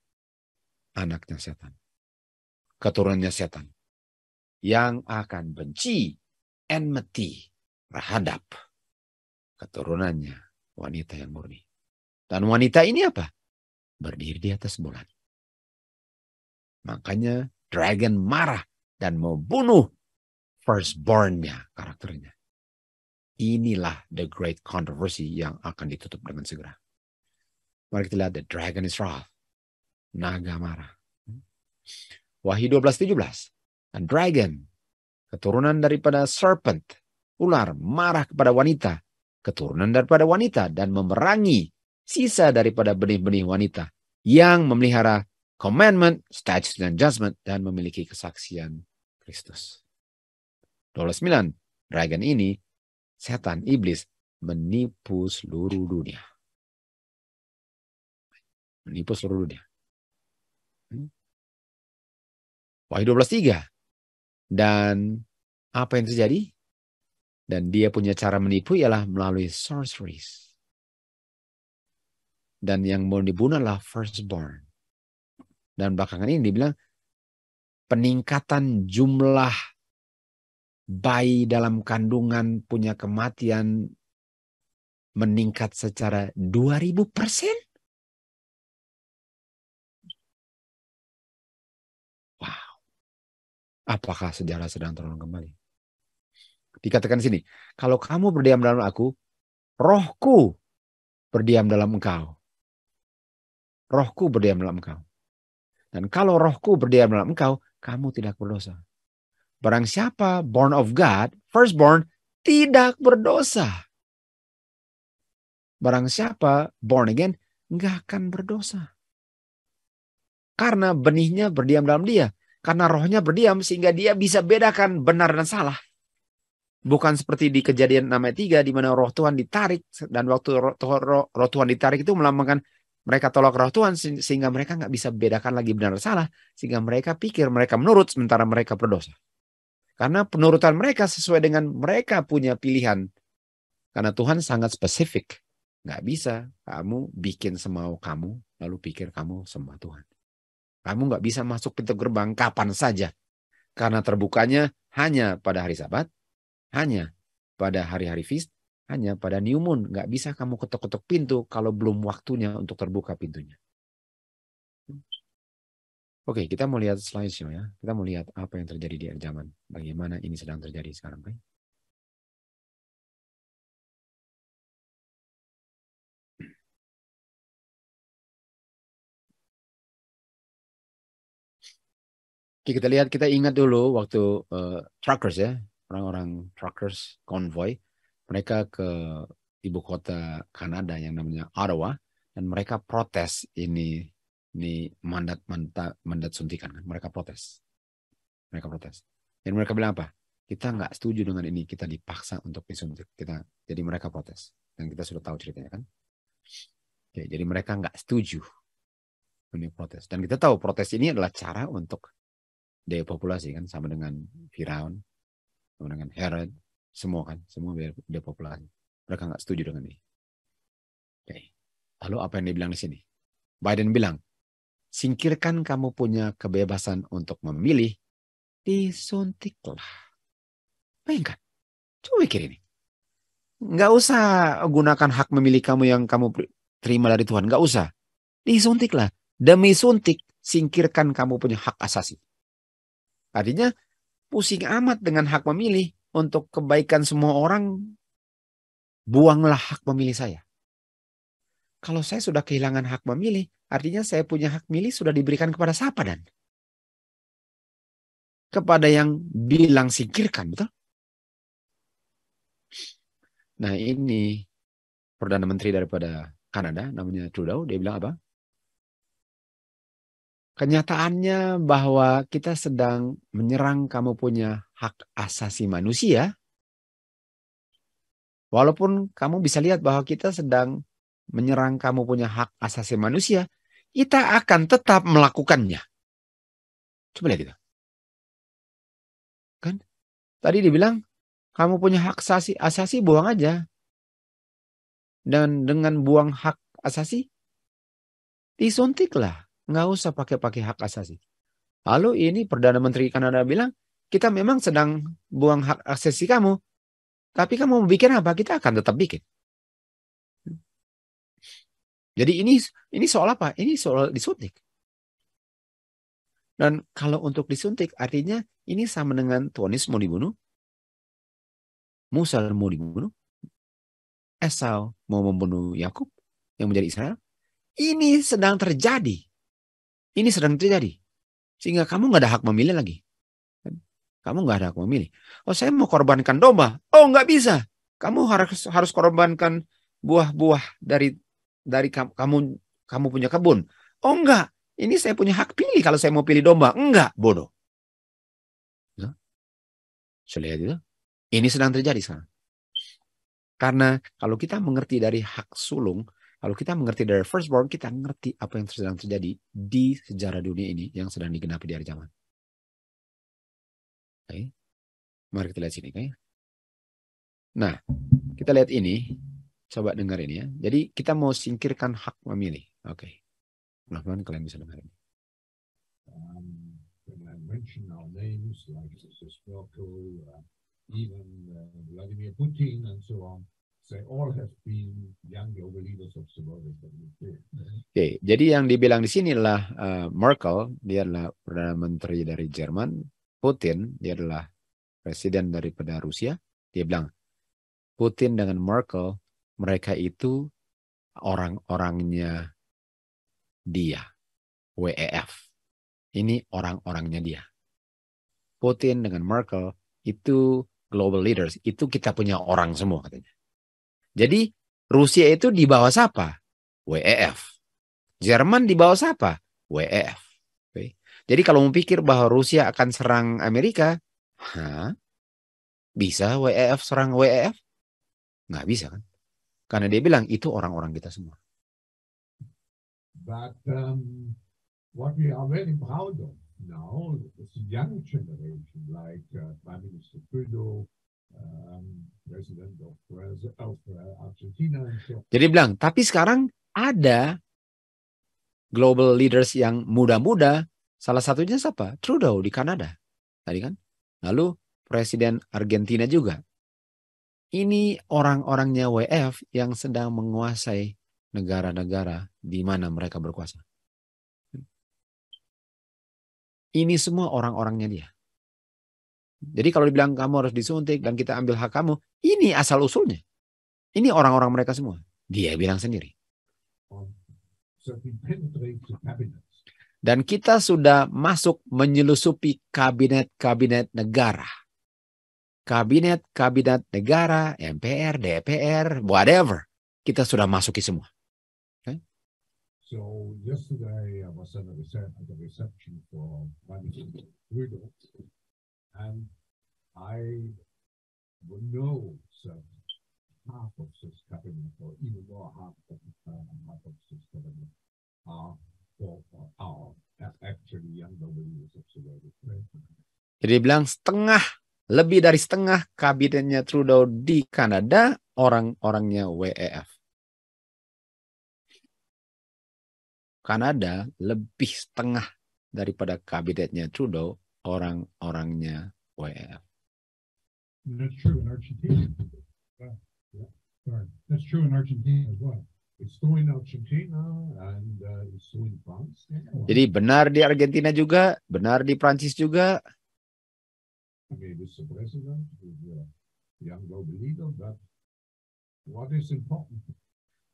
anaknya setan. Keturunannya setan. Yang akan benci, enmity, terhadap keturunannya wanita yang murni. Dan wanita ini apa? Berdiri di atas bulan. Makanya dragon marah dan membunuh firstbornnya karakternya. Inilah the great controversy yang akan ditutup dengan segera. Mari kita lihat the dragon is wrath. Naga marah. Wahyu 12:17. and dragon, keturunan daripada serpent, ular marah kepada wanita keturunan daripada wanita dan memerangi sisa daripada benih-benih wanita yang memelihara commandment, statutes, dan judgment dan memiliki kesaksian Kristus. 29. Dragon ini, setan, iblis, menipu seluruh dunia. Menipu seluruh dunia. Hmm? Wahyu 12.3. Dan apa yang terjadi? Dan dia punya cara menipu ialah melalui sorceries. Dan yang mau dibunuh adalah firstborn. Dan belakangan ini dibilang peningkatan jumlah bayi dalam kandungan punya kematian meningkat secara 2000 persen. Wow. Apakah sejarah sedang terulang kembali? Dikatakan di sini, kalau kamu berdiam dalam aku, rohku berdiam dalam engkau. Rohku berdiam dalam engkau. Dan kalau rohku berdiam dalam engkau, kamu tidak berdosa. Barang siapa born of God, firstborn, tidak berdosa. Barang siapa born again, nggak akan berdosa. Karena benihnya berdiam dalam dia. Karena rohnya berdiam sehingga dia bisa bedakan benar dan salah bukan seperti di kejadian nama tiga di mana roh Tuhan ditarik dan waktu roh, roh, roh Tuhan ditarik itu melambangkan mereka tolak roh Tuhan sehingga mereka nggak bisa bedakan lagi benar salah sehingga mereka pikir mereka menurut sementara mereka berdosa karena penurutan mereka sesuai dengan mereka punya pilihan karena Tuhan sangat spesifik nggak bisa kamu bikin semau kamu lalu pikir kamu sembah Tuhan kamu nggak bisa masuk pintu gerbang kapan saja karena terbukanya hanya pada hari Sabat hanya pada hari-hari feast, hanya pada new moon. Nggak bisa kamu ketok-ketok pintu kalau belum waktunya untuk terbuka pintunya. Oke, kita mau lihat slideshow ya. Kita mau lihat apa yang terjadi di zaman. Bagaimana ini sedang terjadi sekarang. Baik. Oke, kita lihat, kita ingat dulu waktu uh, truckers ya orang-orang truckers konvoy mereka ke ibu kota Kanada yang namanya Ottawa dan mereka protes ini ini mandat mandat mandat suntikan kan mereka protes mereka protes dan mereka bilang apa kita nggak setuju dengan ini kita dipaksa untuk disuntik kita jadi mereka protes dan kita sudah tahu ceritanya kan Oke, jadi mereka nggak setuju ini protes dan kita tahu protes ini adalah cara untuk depopulasi kan sama dengan Firaun kemudian Herod, semua kan, semua dia populer, Mereka nggak setuju dengan ini. Oke. Lalu apa yang dia bilang di sini? Biden bilang, singkirkan kamu punya kebebasan untuk memilih, disuntiklah. Bayangkan, coba mikir ini. Nggak usah gunakan hak memilih kamu yang kamu terima dari Tuhan. Nggak usah. Disuntiklah. Demi suntik, singkirkan kamu punya hak asasi. Artinya, pusing amat dengan hak memilih untuk kebaikan semua orang, buanglah hak memilih saya. Kalau saya sudah kehilangan hak memilih, artinya saya punya hak milih sudah diberikan kepada siapa dan? Kepada yang bilang singkirkan, betul? Nah ini Perdana Menteri daripada Kanada namanya Trudeau, dia bilang apa? kenyataannya bahwa kita sedang menyerang kamu punya hak asasi manusia. Walaupun kamu bisa lihat bahwa kita sedang menyerang kamu punya hak asasi manusia, kita akan tetap melakukannya. Coba lihat itu. Kan? Tadi dibilang kamu punya hak asasi, asasi buang aja. Dan dengan buang hak asasi, disuntiklah nggak usah pakai-pakai hak asasi. Lalu ini Perdana Menteri Kanada bilang, kita memang sedang buang hak asasi kamu. Tapi kamu mau bikin apa? Kita akan tetap bikin. Jadi ini ini soal apa? Ini soal disuntik. Dan kalau untuk disuntik artinya ini sama dengan Tuanis mau dibunuh. Musa mau dibunuh. Esau mau membunuh Yakub yang menjadi Israel. Ini sedang terjadi ini sedang terjadi. Sehingga kamu nggak ada hak memilih lagi. Kan? Kamu nggak ada hak memilih. Oh saya mau korbankan domba. Oh nggak bisa. Kamu harus harus korbankan buah-buah dari dari kamu kamu punya kebun. Oh enggak, ini saya punya hak pilih kalau saya mau pilih domba. Enggak, bodoh. So, lihat itu. Ini sedang terjadi sekarang. Karena kalau kita mengerti dari hak sulung, kalau kita mengerti dari firstborn, kita ngerti apa yang sedang terjadi di sejarah dunia ini yang sedang digenapi di hari zaman. Okay. Mari kita lihat sini. Okay. Nah, kita lihat ini. Coba dengar ini ya. Jadi kita mau singkirkan hak memilih. Oke. Okay. Mudah-mudahan kalian bisa dengar ini. Um, even uh, Vladimir Putin and so on, they all have been young global leaders of the Oke, okay, jadi yang dibilang di sinilah uh, eh, Merkel, dia adalah perdana menteri dari Jerman, Putin, dia adalah presiden daripada Rusia. Dia bilang Putin dengan Merkel, mereka itu orang-orangnya dia, WEF. Ini orang-orangnya dia. Putin dengan Merkel itu global leaders, itu kita punya orang semua katanya. Jadi Rusia itu di bawah siapa? WEF. Jerman di bawah siapa? WEF. Okay. Jadi kalau mau pikir bahwa Rusia akan serang Amerika, ha? bisa WEF serang WEF? Nggak bisa kan? Karena dia bilang itu orang-orang kita semua. But um, what we are very proud of now is young generation like uh, Prime Minister Trudeau, Um, Jadi bilang, tapi sekarang ada global leaders yang muda-muda. Salah satunya siapa? Trudeau di Kanada. Tadi kan? Lalu Presiden Argentina juga. Ini orang-orangnya WF yang sedang menguasai negara-negara di mana mereka berkuasa. Ini semua orang-orangnya dia. Jadi kalau dibilang kamu harus disuntik dan kita ambil hak kamu, ini asal usulnya. Ini orang-orang mereka semua. Dia bilang sendiri. Dan kita sudah masuk menyelusupi kabinet-kabinet negara. Kabinet-kabinet negara, MPR, DPR, whatever. Kita sudah masuki semua. Okay? And um, I would know some half of this cabinet, or even more half of uh, half of this cabinet, are for, for our actually younger young Nobel is observed. Jadi bilang setengah lebih dari setengah kabinetnya Trudeau di Kanada orang-orangnya WEF. Kanada lebih setengah daripada kabinetnya Trudeau orang-orangnya WEF. Uh, Jadi benar di Argentina juga, benar di Prancis juga.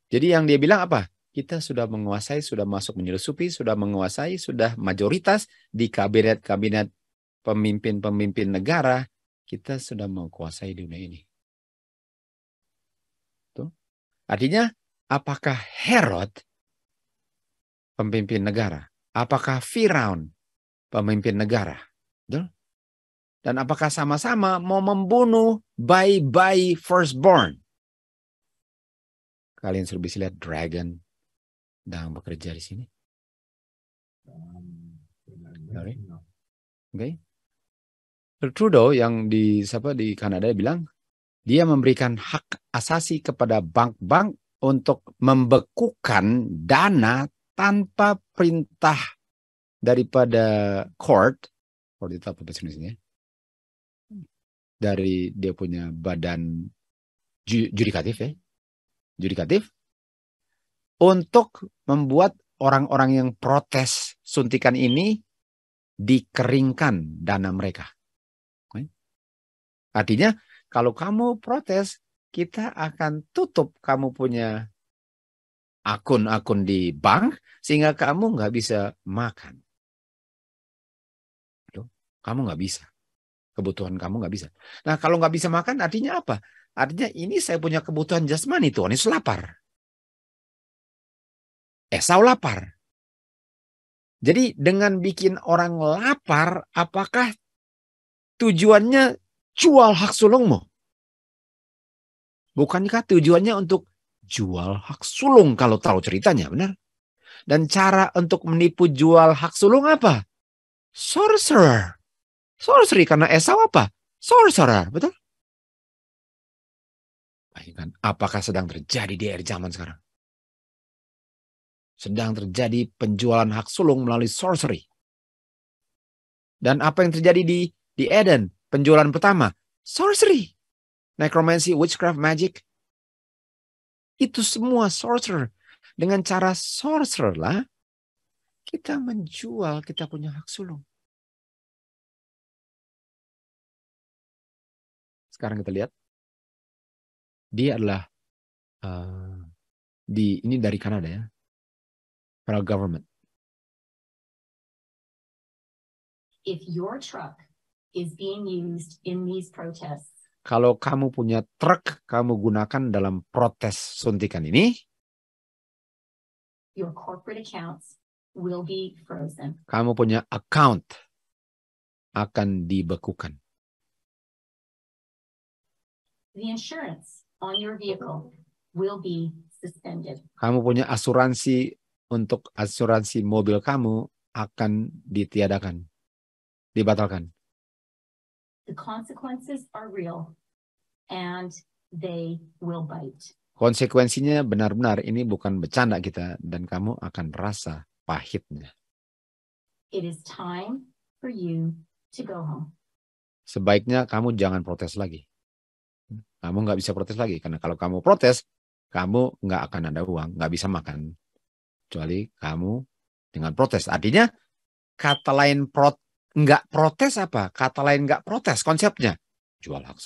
Jadi yang dia bilang apa? kita sudah menguasai, sudah masuk menyelusupi, sudah menguasai, sudah mayoritas di kabinet-kabinet pemimpin-pemimpin negara, kita sudah menguasai dunia ini. Tuh. Artinya, apakah Herod pemimpin negara? Apakah Firaun pemimpin negara? Tuh. Dan apakah sama-sama mau membunuh bayi-bayi firstborn? Kalian sudah bisa lihat dragon yang bekerja di sini. Oke. Okay. Trudeau yang di siapa di Kanada bilang dia memberikan hak asasi kepada bank-bank untuk membekukan dana tanpa perintah daripada court, court itu apa bahasa Indonesia? Dari dia punya badan ju judikatif ya, judikatif untuk membuat orang-orang yang protes suntikan ini dikeringkan dana mereka Artinya kalau kamu protes, kita akan tutup kamu punya akun-akun di bank sehingga kamu nggak bisa makan. Kamu nggak bisa. Kebutuhan kamu nggak bisa. Nah kalau nggak bisa makan artinya apa? Artinya ini saya punya kebutuhan jasmani Tuhan Yesus lapar. Esau eh, lapar. Jadi dengan bikin orang lapar, apakah tujuannya jual hak sulungmu. Bukankah tujuannya untuk jual hak sulung kalau tahu ceritanya, benar? Dan cara untuk menipu jual hak sulung apa? Sorcerer. Sorcery karena Esau apa? Sorcerer, betul? Bayangkan apakah sedang terjadi di air zaman sekarang? Sedang terjadi penjualan hak sulung melalui sorcery. Dan apa yang terjadi di di Eden? Penjualan pertama, sorcery. Necromancy, witchcraft, magic. Itu semua sorcerer. Dengan cara sorcerer lah, kita menjual kita punya hak sulung. Sekarang kita lihat. Dia adalah uh, di ini dari Kanada ya. Federal government. If your truck is being used in these protests. Kalau kamu punya truk, kamu gunakan dalam protes suntikan ini. Your corporate accounts will be frozen. Kamu punya account akan dibekukan. The insurance on your vehicle will be suspended. Kamu punya asuransi untuk asuransi mobil kamu akan ditiadakan, dibatalkan. The consequences are real and they will bite. Konsekuensinya benar-benar ini bukan bercanda kita dan kamu akan rasa pahitnya. It is time for you to go home. Sebaiknya kamu jangan protes lagi. Kamu nggak bisa protes lagi karena kalau kamu protes, kamu nggak akan ada uang, nggak bisa makan. Kecuali kamu dengan protes. Artinya kata lain protes nggak protes apa? Kata lain nggak protes konsepnya. Jual hak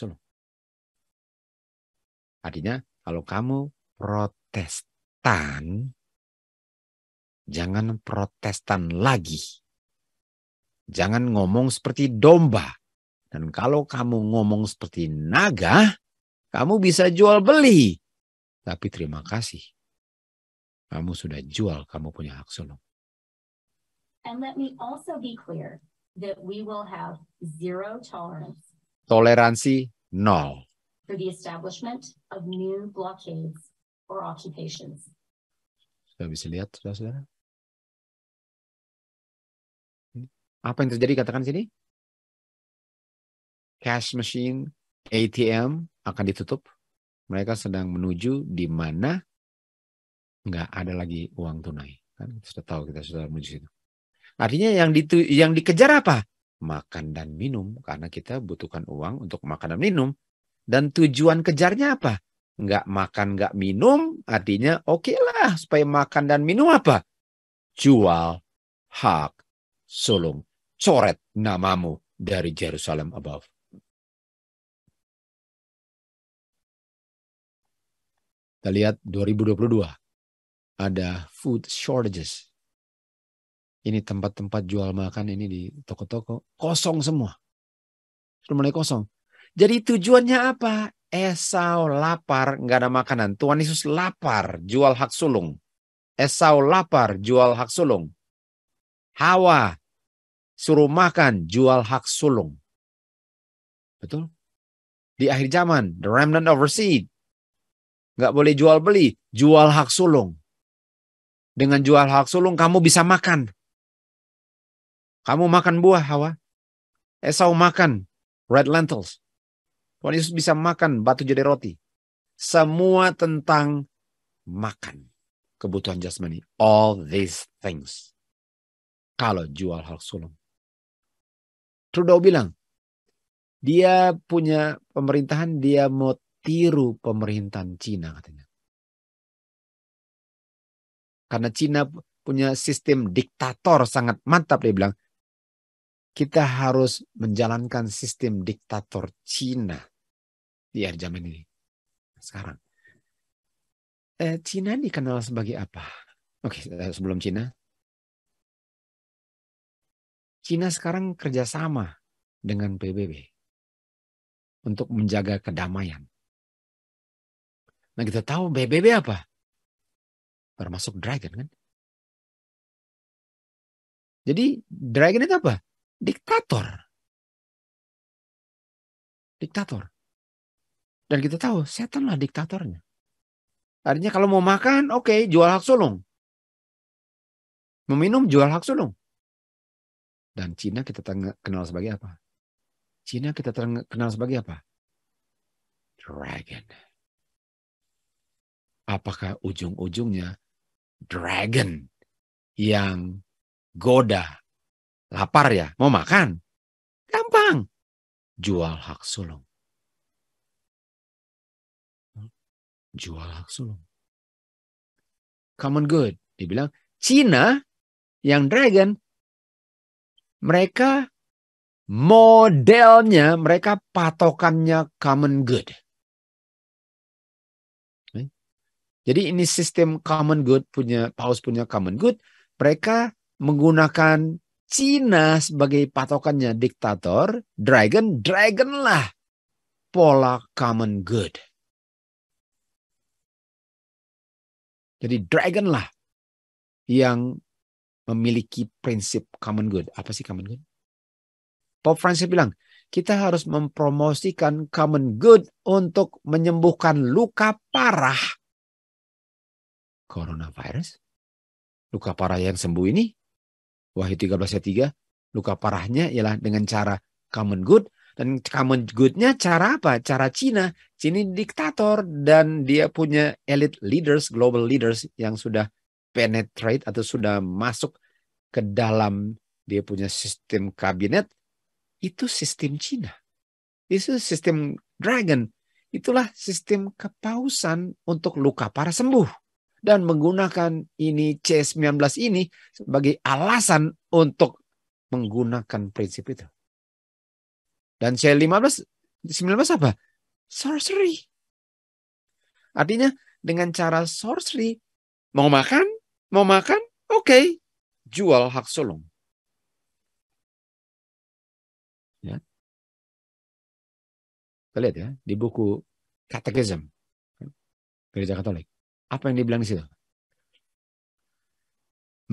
Artinya kalau kamu protestan, jangan protestan lagi. Jangan ngomong seperti domba. Dan kalau kamu ngomong seperti naga, kamu bisa jual beli. Tapi terima kasih. Kamu sudah jual, kamu punya hak sulung. And let me also be clear that we will have zero tolerance toleransi nol for the establishment of new blockades or occupations. Sudah bisa lihat, saudara-saudara? Apa yang terjadi katakan sini? Cash machine, ATM akan ditutup. Mereka sedang menuju di mana nggak ada lagi uang tunai. Kan sudah tahu kita sudah menuju situ. Artinya yang ditu yang dikejar apa? Makan dan minum karena kita butuhkan uang untuk makan dan minum. Dan tujuan kejarnya apa? Nggak makan, nggak minum, artinya oke okay lah supaya makan dan minum apa? Jual hak sulung, coret namamu dari Jerusalem above. Kita lihat 2022 ada food shortages ini tempat-tempat jual makan ini di toko-toko kosong semua. Sudah mulai kosong. Jadi tujuannya apa? Esau eh, lapar, nggak ada makanan. Tuhan Yesus lapar, jual hak sulung. Esau eh, lapar, jual hak sulung. Hawa suruh makan, jual hak sulung. Betul? Di akhir zaman, the remnant of seed. Nggak boleh jual beli, jual hak sulung. Dengan jual hak sulung kamu bisa makan. Kamu makan buah, Hawa. Esau makan red lentils. Tuhan Yesus bisa makan batu jadi roti. Semua tentang makan. Kebutuhan jasmani. All these things. Kalau jual hal sulung. Trudeau bilang, dia punya pemerintahan, dia mau tiru pemerintahan Cina katanya. Karena Cina punya sistem diktator sangat mantap dia bilang, kita harus menjalankan sistem diktator Cina di akhir zaman ini. Sekarang. Eh, Cina dikenal sebagai apa? Oke, okay, eh, sebelum Cina. Cina sekarang kerjasama dengan PBB untuk menjaga kedamaian. Nah kita tahu PBB apa? Termasuk Dragon kan? Jadi Dragon itu apa? diktator. Diktator. Dan kita tahu setanlah diktatornya. Artinya kalau mau makan, oke, okay, jual hak sulung. Meminum, jual hak sulung. Dan Cina kita kenal sebagai apa? Cina kita kenal sebagai apa? Dragon. Apakah ujung-ujungnya dragon yang goda Lapar ya, mau makan? Gampang. Jual hak sulung. Jual hak sulung. Common good. Dibilang, Cina yang dragon, mereka modelnya, mereka patokannya common good. Eh? Jadi ini sistem common good punya Paulus punya common good. Mereka menggunakan Cina sebagai patokannya diktator, dragon, dragon lah pola common good. Jadi dragon lah yang memiliki prinsip common good. Apa sih common good? Pope Francis bilang, kita harus mempromosikan common good untuk menyembuhkan luka parah coronavirus. Luka parah yang sembuh ini Wahyu 13 ayat 3, luka parahnya ialah dengan cara common good dan common goodnya cara apa? Cara Cina. Cina diktator dan dia punya elite leaders, global leaders yang sudah penetrate atau sudah masuk ke dalam dia punya sistem kabinet. Itu sistem Cina. Itu sistem dragon. Itulah sistem kepausan untuk luka parah sembuh dan menggunakan ini C19 ini sebagai alasan untuk menggunakan prinsip itu. Dan C15 19 apa? Sorcery. Artinya dengan cara sorcery mau makan, mau makan, oke, okay. jual hak sulung. Ya. Kita lihat ya di buku Catechism ya, Gereja Katolik. Apa yang dibilang di situ?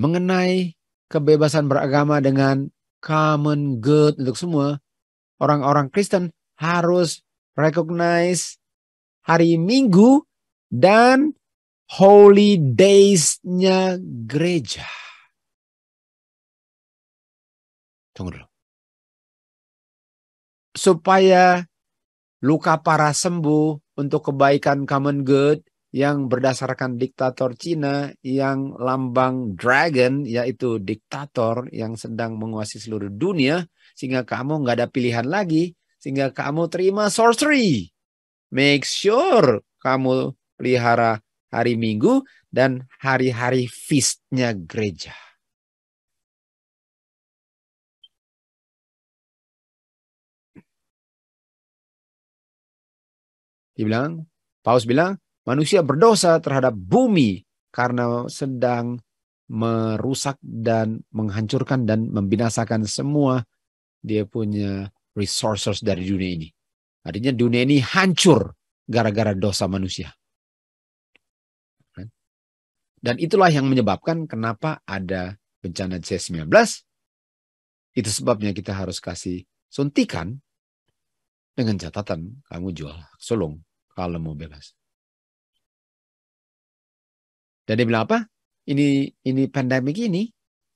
Mengenai kebebasan beragama dengan common good untuk semua, orang-orang Kristen harus recognize hari Minggu dan holy days-nya gereja. Tunggu dulu. Supaya luka para sembuh untuk kebaikan common good, yang berdasarkan diktator Cina yang lambang dragon yaitu diktator yang sedang menguasai seluruh dunia sehingga kamu nggak ada pilihan lagi sehingga kamu terima sorcery. Make sure kamu pelihara hari Minggu dan hari-hari feastnya gereja. Dibilang, Paus bilang, Manusia berdosa terhadap bumi karena sedang merusak dan menghancurkan dan membinasakan semua dia punya resources dari dunia ini. Artinya dunia ini hancur gara-gara dosa manusia. Dan itulah yang menyebabkan kenapa ada bencana C19. Itu sebabnya kita harus kasih suntikan dengan catatan kamu jual sulung kalau mau bebas. Dan dia bilang apa? Ini ini pandemi ini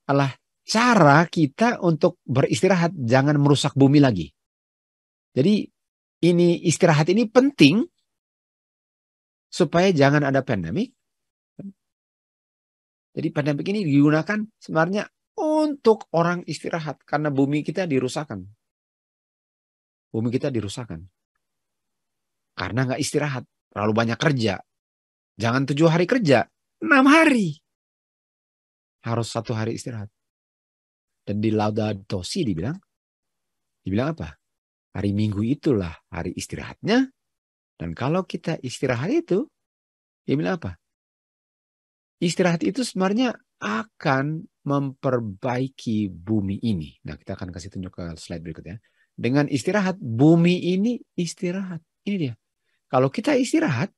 adalah cara kita untuk beristirahat, jangan merusak bumi lagi. Jadi ini istirahat ini penting supaya jangan ada pandemi. Jadi pandemi ini digunakan sebenarnya untuk orang istirahat karena bumi kita dirusakkan. Bumi kita dirusakkan Karena nggak istirahat, terlalu banyak kerja. Jangan tujuh hari kerja enam hari. Harus satu hari istirahat. Dan di Laudatosi dibilang, dibilang apa? Hari Minggu itulah hari istirahatnya. Dan kalau kita istirahat itu, dibilang apa? Istirahat itu sebenarnya akan memperbaiki bumi ini. Nah, kita akan kasih tunjuk ke slide berikutnya. Dengan istirahat, bumi ini istirahat. Ini dia. Kalau kita istirahat,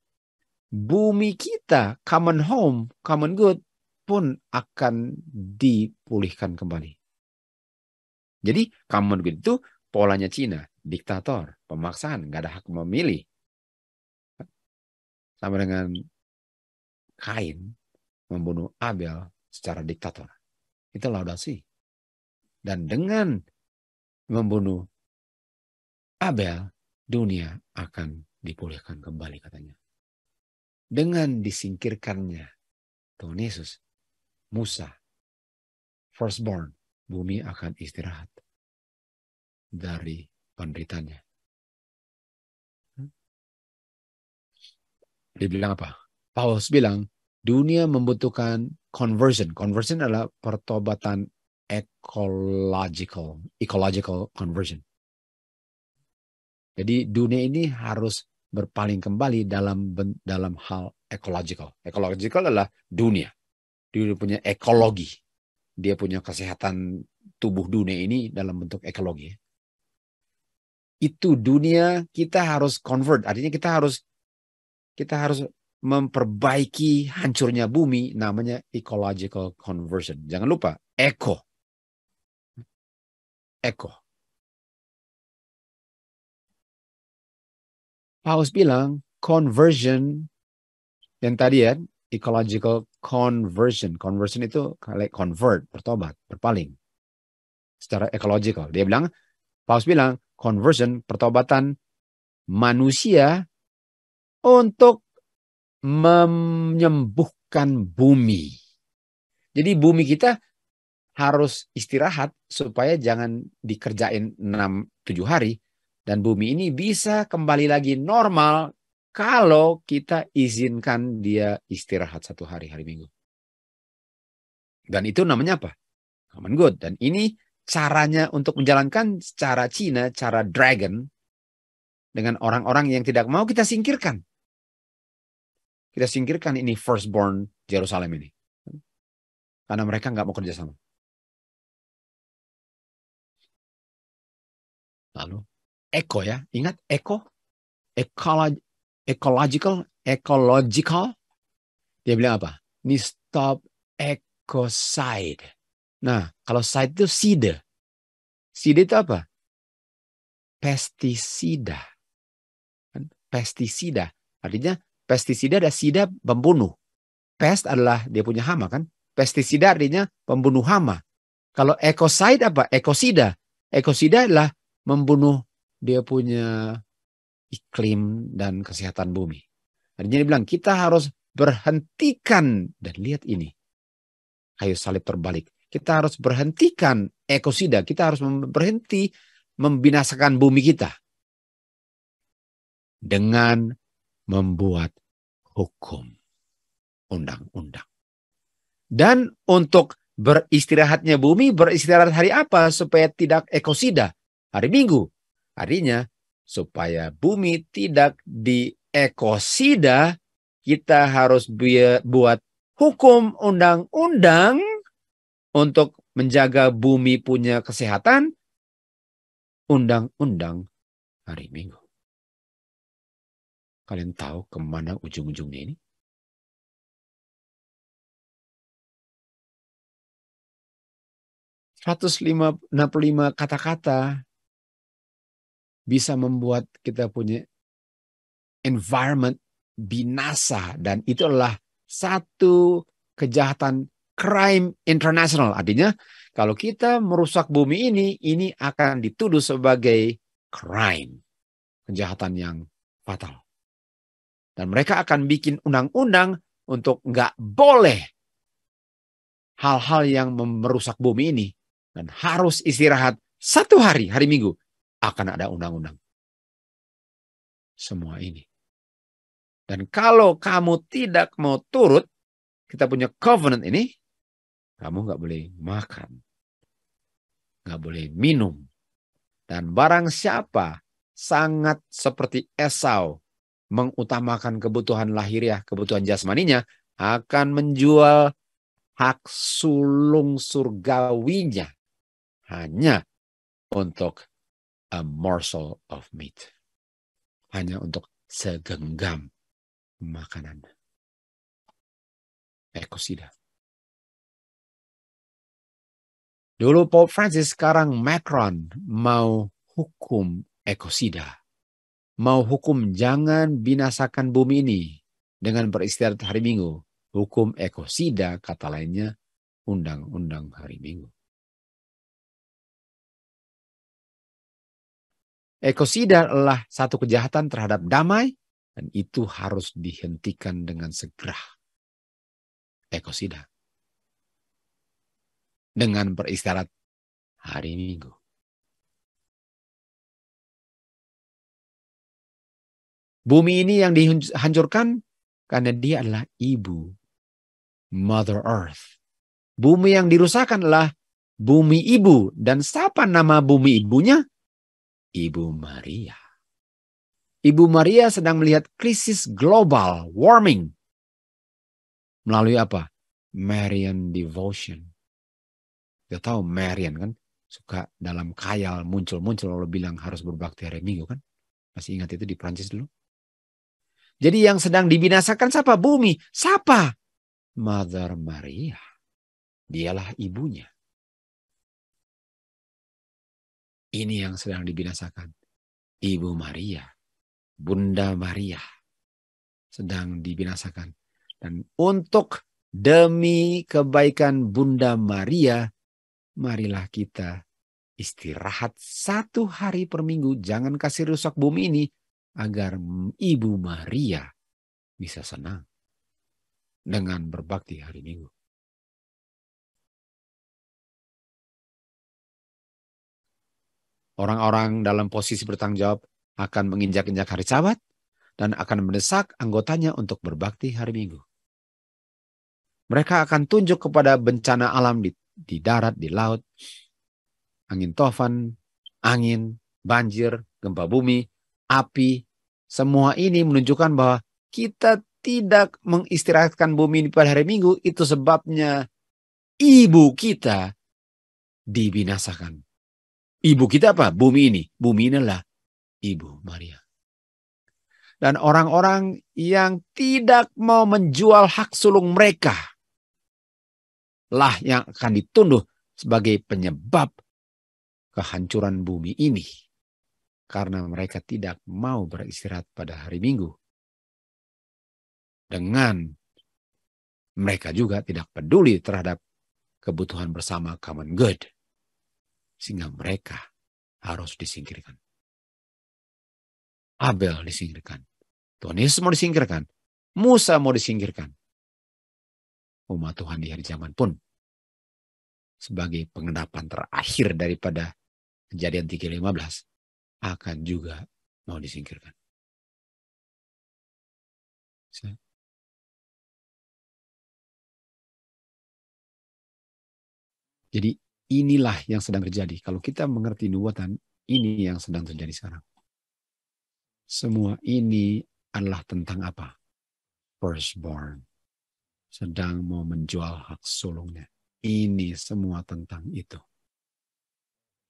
bumi kita, common home, common good pun akan dipulihkan kembali. Jadi common good itu polanya Cina, diktator, pemaksaan, nggak ada hak memilih. Sama dengan Kain membunuh Abel secara diktator. Itu laudasi. Dan dengan membunuh Abel, dunia akan dipulihkan kembali katanya dengan disingkirkannya Tuhan Yesus, Musa, firstborn, bumi akan istirahat dari penderitanya. Dia bilang apa? Paulus bilang, dunia membutuhkan conversion. Conversion adalah pertobatan ecological, ecological conversion. Jadi dunia ini harus berpaling kembali dalam dalam hal ekologikal. Ekologikal adalah dunia. Dia punya ekologi. Dia punya kesehatan tubuh dunia ini dalam bentuk ekologi. Itu dunia kita harus convert. Artinya kita harus kita harus memperbaiki hancurnya bumi namanya ecological conversion. Jangan lupa eco. Eco. Paus bilang conversion yang tadi ya, ecological conversion. Conversion itu kayak convert, bertobat, berpaling. Secara ecological. Dia bilang, Paus bilang, conversion, pertobatan manusia untuk menyembuhkan bumi. Jadi bumi kita harus istirahat supaya jangan dikerjain 6-7 hari, dan bumi ini bisa kembali lagi normal kalau kita izinkan dia istirahat satu hari hari Minggu. Dan itu namanya apa? Common good. Dan ini caranya untuk menjalankan cara Cina, cara dragon dengan orang-orang yang tidak mau kita singkirkan. Kita singkirkan ini firstborn Jerusalem ini. Karena mereka nggak mau kerjasama. Lalu eko ya. Ingat eco, Ecolog ecological, ecological. Dia bilang apa? Ini stop ecocide. Nah, kalau side itu sida. Sida itu apa? Pestisida. Kan? Pestisida. Artinya pestisida ada sida pembunuh. Pest adalah dia punya hama kan? Pestisida artinya pembunuh hama. Kalau ekosida apa? Ekosida. Ekosida adalah membunuh dia punya iklim dan kesehatan bumi. Artinya dia bilang kita harus berhentikan dan lihat ini. Kayu salib terbalik. Kita harus berhentikan ekosida. Kita harus berhenti membinasakan bumi kita. Dengan membuat hukum undang-undang. Dan untuk beristirahatnya bumi, beristirahat hari apa supaya tidak ekosida? Hari Minggu. Artinya, supaya bumi tidak diekosida, kita harus buat hukum undang-undang untuk menjaga bumi punya kesehatan. Undang-undang hari Minggu. Kalian tahu kemana ujung-ujungnya ini? lima kata-kata bisa membuat kita punya environment binasa dan itu adalah satu kejahatan crime international. Artinya kalau kita merusak bumi ini, ini akan dituduh sebagai crime, kejahatan yang fatal. Dan mereka akan bikin undang-undang untuk nggak boleh hal-hal yang merusak bumi ini dan harus istirahat satu hari hari Minggu akan ada undang-undang. Semua ini. Dan kalau kamu tidak mau turut, kita punya covenant ini, kamu nggak boleh makan, nggak boleh minum. Dan barang siapa sangat seperti Esau mengutamakan kebutuhan lahiriah, kebutuhan jasmaninya, akan menjual hak sulung surgawinya hanya untuk a morsel of meat. Hanya untuk segenggam makanan. Ekosida. Dulu Pope Francis, sekarang Macron mau hukum ekosida. Mau hukum jangan binasakan bumi ini dengan beristirahat hari Minggu. Hukum ekosida kata lainnya undang-undang hari Minggu. Ekosida adalah satu kejahatan terhadap damai dan itu harus dihentikan dengan segera. Ekosida. Dengan beristirahat hari Minggu. Bumi ini yang dihancurkan karena dia adalah ibu, Mother Earth. Bumi yang dirusakkan adalah bumi ibu. Dan siapa nama bumi ibunya? Ibu Maria. Ibu Maria sedang melihat krisis global warming melalui apa? Marian devotion. Kita tahu Marian kan suka dalam kayal muncul-muncul lalu bilang harus berbakti hari Minggu kan? Masih ingat itu di Prancis dulu? Jadi yang sedang dibinasakan siapa? Bumi. Siapa? Mother Maria. Dialah ibunya. Ini yang sedang dibinasakan. Ibu Maria, Bunda Maria sedang dibinasakan. Dan untuk demi kebaikan Bunda Maria, marilah kita istirahat satu hari per minggu. Jangan kasih rusak bumi ini agar Ibu Maria bisa senang dengan berbakti hari Minggu. Orang-orang dalam posisi bertanggung jawab akan menginjak-injak hari sabat dan akan mendesak anggotanya untuk berbakti hari Minggu. Mereka akan tunjuk kepada bencana alam di, di darat, di laut, angin tofan, angin, banjir, gempa bumi, api. Semua ini menunjukkan bahwa kita tidak mengistirahatkan bumi pada hari Minggu. Itu sebabnya ibu kita dibinasakan. Ibu kita apa? Bumi ini. Bumi inilah Ibu Maria. Dan orang-orang yang tidak mau menjual hak sulung mereka lah yang akan dituduh sebagai penyebab kehancuran bumi ini. Karena mereka tidak mau beristirahat pada hari Minggu. Dengan mereka juga tidak peduli terhadap kebutuhan bersama common good. Sehingga mereka harus disingkirkan. Abel disingkirkan. Tuhan Yesus mau disingkirkan. Musa mau disingkirkan. Umat Tuhan di hari zaman pun sebagai pengendapan terakhir daripada kejadian 315 akan juga mau disingkirkan. Jadi Inilah yang sedang terjadi. Kalau kita mengerti nubuatan, ini yang sedang terjadi sekarang. Semua ini adalah tentang apa? Firstborn. Sedang mau menjual hak sulungnya. Ini semua tentang itu.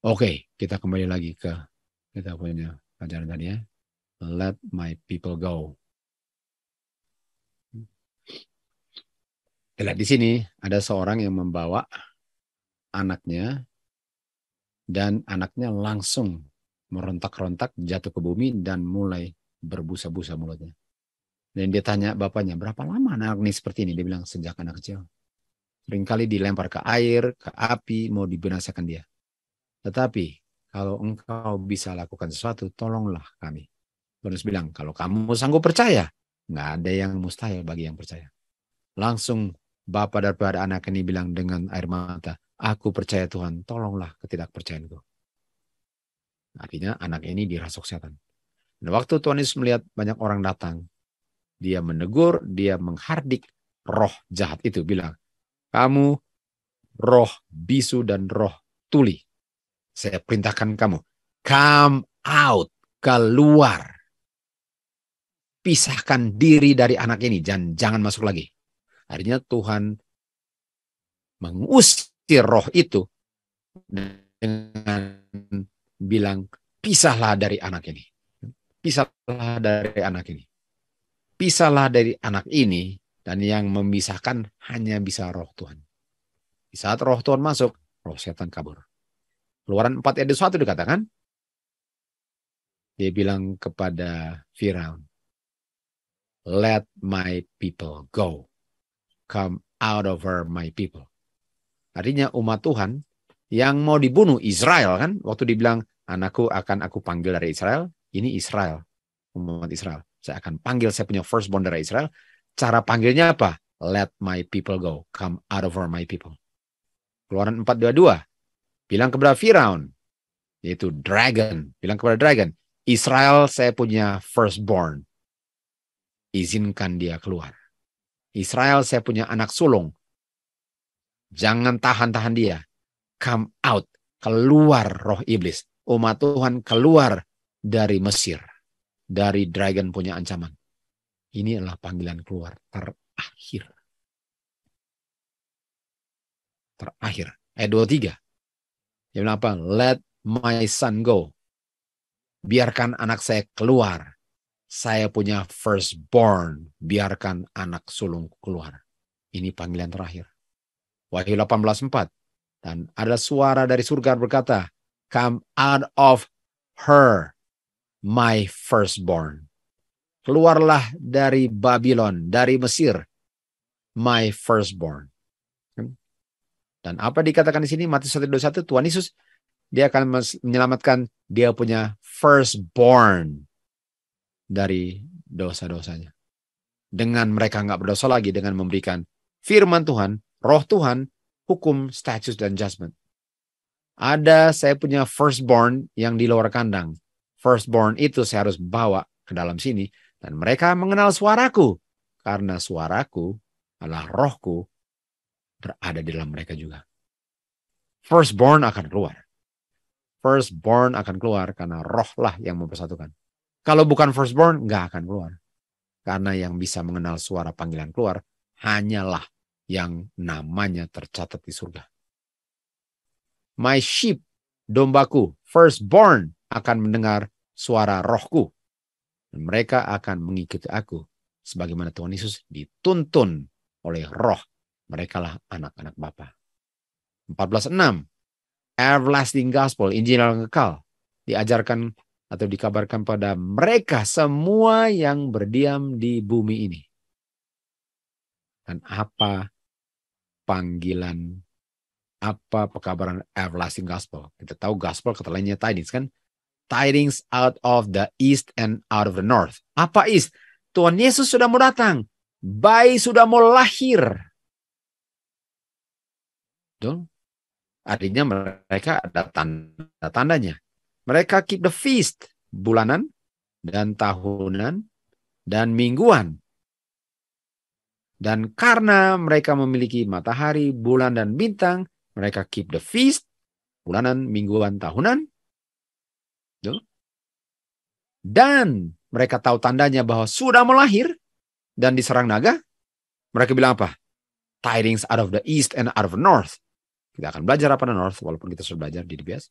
Oke, kita kembali lagi ke kita punya pelajaran tadi ya. Let my people go. Lihat di sini ada seorang yang membawa anaknya dan anaknya langsung merontak-rontak jatuh ke bumi dan mulai berbusa-busa mulutnya. Dan dia tanya bapaknya, berapa lama anak ini seperti ini? Dia bilang, sejak anak kecil. Seringkali dilempar ke air, ke api, mau dibinasakan dia. Tetapi, kalau engkau bisa lakukan sesuatu, tolonglah kami. Terus bilang, kalau kamu sanggup percaya, nggak ada yang mustahil bagi yang percaya. Langsung bapak daripada anak ini bilang dengan air mata, Aku percaya Tuhan, tolonglah ketidakpercayaanku. Artinya anak ini dirasuk setan. Dan waktu Tuhan Yesus melihat banyak orang datang, dia menegur, dia menghardik roh jahat itu. Bilang, kamu roh bisu dan roh tuli. Saya perintahkan kamu, come out, keluar. Pisahkan diri dari anak ini, jangan, jangan masuk lagi. Artinya Tuhan mengusir Si roh itu dengan bilang pisahlah dari anak ini. Pisahlah dari anak ini. Pisahlah dari anak ini dan yang memisahkan hanya bisa roh Tuhan. Di saat roh Tuhan masuk, roh setan kabur. Keluaran 4 ayat 1 dikatakan, dia bilang kepada Firaun, let my people go. Come out of her my people. Artinya umat Tuhan yang mau dibunuh Israel kan waktu dibilang anakku akan aku panggil dari Israel ini Israel umat Israel saya akan panggil saya punya firstborn dari Israel cara panggilnya apa let my people go come out of my people keluaran 422 bilang kepada Firaun yaitu dragon bilang kepada dragon Israel saya punya firstborn izinkan dia keluar Israel saya punya anak sulung Jangan tahan-tahan dia. Come out, keluar roh iblis. Umat Tuhan keluar dari Mesir, dari dragon punya ancaman. Ini adalah panggilan keluar terakhir. Terakhir, ayat 23. Dia bilang apa? Let my son go. Biarkan anak saya keluar. Saya punya firstborn. Biarkan anak sulung keluar. Ini panggilan terakhir. Wahyu 18:4. Dan ada suara dari surga berkata, "Come out of her, my firstborn." Keluarlah dari Babylon, dari Mesir, my firstborn. Dan apa dikatakan di sini Matius 1:21 Tuhan Yesus dia akan menyelamatkan dia punya firstborn dari dosa-dosanya. Dengan mereka nggak berdosa lagi dengan memberikan firman Tuhan roh Tuhan, hukum, status, dan judgment. Ada saya punya firstborn yang di luar kandang. Firstborn itu saya harus bawa ke dalam sini. Dan mereka mengenal suaraku. Karena suaraku adalah rohku berada di dalam mereka juga. Firstborn akan keluar. Firstborn akan keluar karena rohlah yang mempersatukan. Kalau bukan firstborn, nggak akan keluar. Karena yang bisa mengenal suara panggilan keluar hanyalah yang namanya tercatat di surga. My sheep, dombaku, firstborn akan mendengar suara rohku. Dan mereka akan mengikuti aku. Sebagaimana Tuhan Yesus dituntun oleh roh. Merekalah anak-anak Bapa. 14.6. Everlasting Gospel, Injil yang kekal. Diajarkan atau dikabarkan pada mereka semua yang berdiam di bumi ini. Dan apa panggilan apa pekabaran everlasting gospel. Kita tahu gospel kata lainnya tidings kan. Tidings out of the east and out of the north. Apa east? Tuhan Yesus sudah mau datang. Bayi sudah mau lahir. Betul? Artinya mereka ada tanda-tandanya. Mereka keep the feast bulanan dan tahunan dan mingguan. Dan karena mereka memiliki matahari, bulan, dan bintang, mereka keep the feast, bulanan, mingguan, tahunan. Dan mereka tahu tandanya bahwa sudah melahir dan diserang naga. Mereka bilang apa? Tidings out of the east and out of the north. Kita akan belajar apa north, walaupun kita sudah belajar di DBS.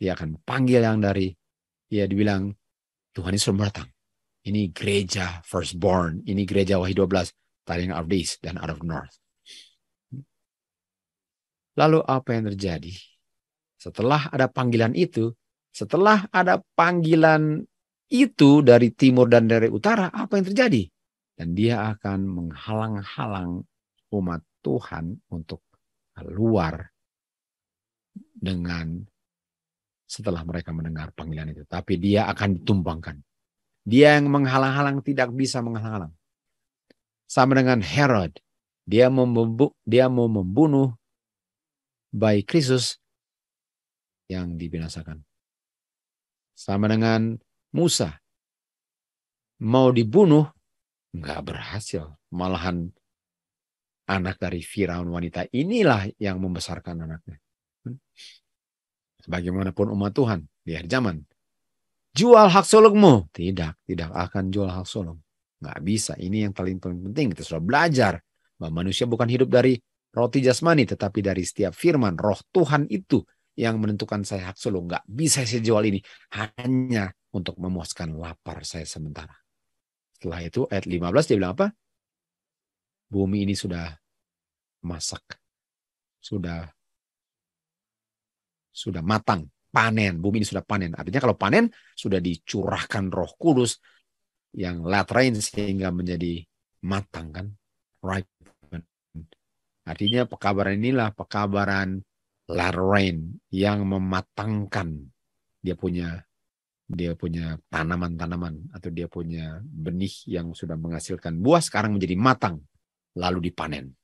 Dia akan panggil yang dari, Dia dibilang, Tuhan Yesus datang. Ini gereja firstborn, ini gereja wahid 12 Tarian of this dan out of north. Lalu apa yang terjadi? Setelah ada panggilan itu, setelah ada panggilan itu dari timur dan dari utara, apa yang terjadi? Dan dia akan menghalang-halang umat Tuhan untuk keluar dengan setelah mereka mendengar panggilan itu. Tapi dia akan ditumbangkan. Dia yang menghalang-halang tidak bisa menghalang-halang. Sama dengan Herod. Dia, membu dia mau membunuh bayi Kristus yang dibinasakan. Sama dengan Musa. Mau dibunuh, nggak berhasil. Malahan anak dari Firaun wanita inilah yang membesarkan anaknya. Hmm? Bagaimanapun umat Tuhan di akhir zaman. Jual hak sulungmu. Tidak, tidak akan jual hak sulung. Nggak bisa. Ini yang paling penting. Kita sudah belajar bahwa manusia bukan hidup dari roti jasmani, tetapi dari setiap firman roh Tuhan itu yang menentukan saya hak sulung. Nggak bisa saya jual ini hanya untuk memuaskan lapar saya sementara. Setelah itu ayat 15 dia bilang apa? Bumi ini sudah masak. Sudah sudah matang, panen. Bumi ini sudah panen. Artinya kalau panen sudah dicurahkan Roh Kudus, yang latrain sehingga menjadi matang kan ripen artinya pekabaran inilah pekabaran latrain yang mematangkan dia punya dia punya tanaman-tanaman atau dia punya benih yang sudah menghasilkan buah sekarang menjadi matang lalu dipanen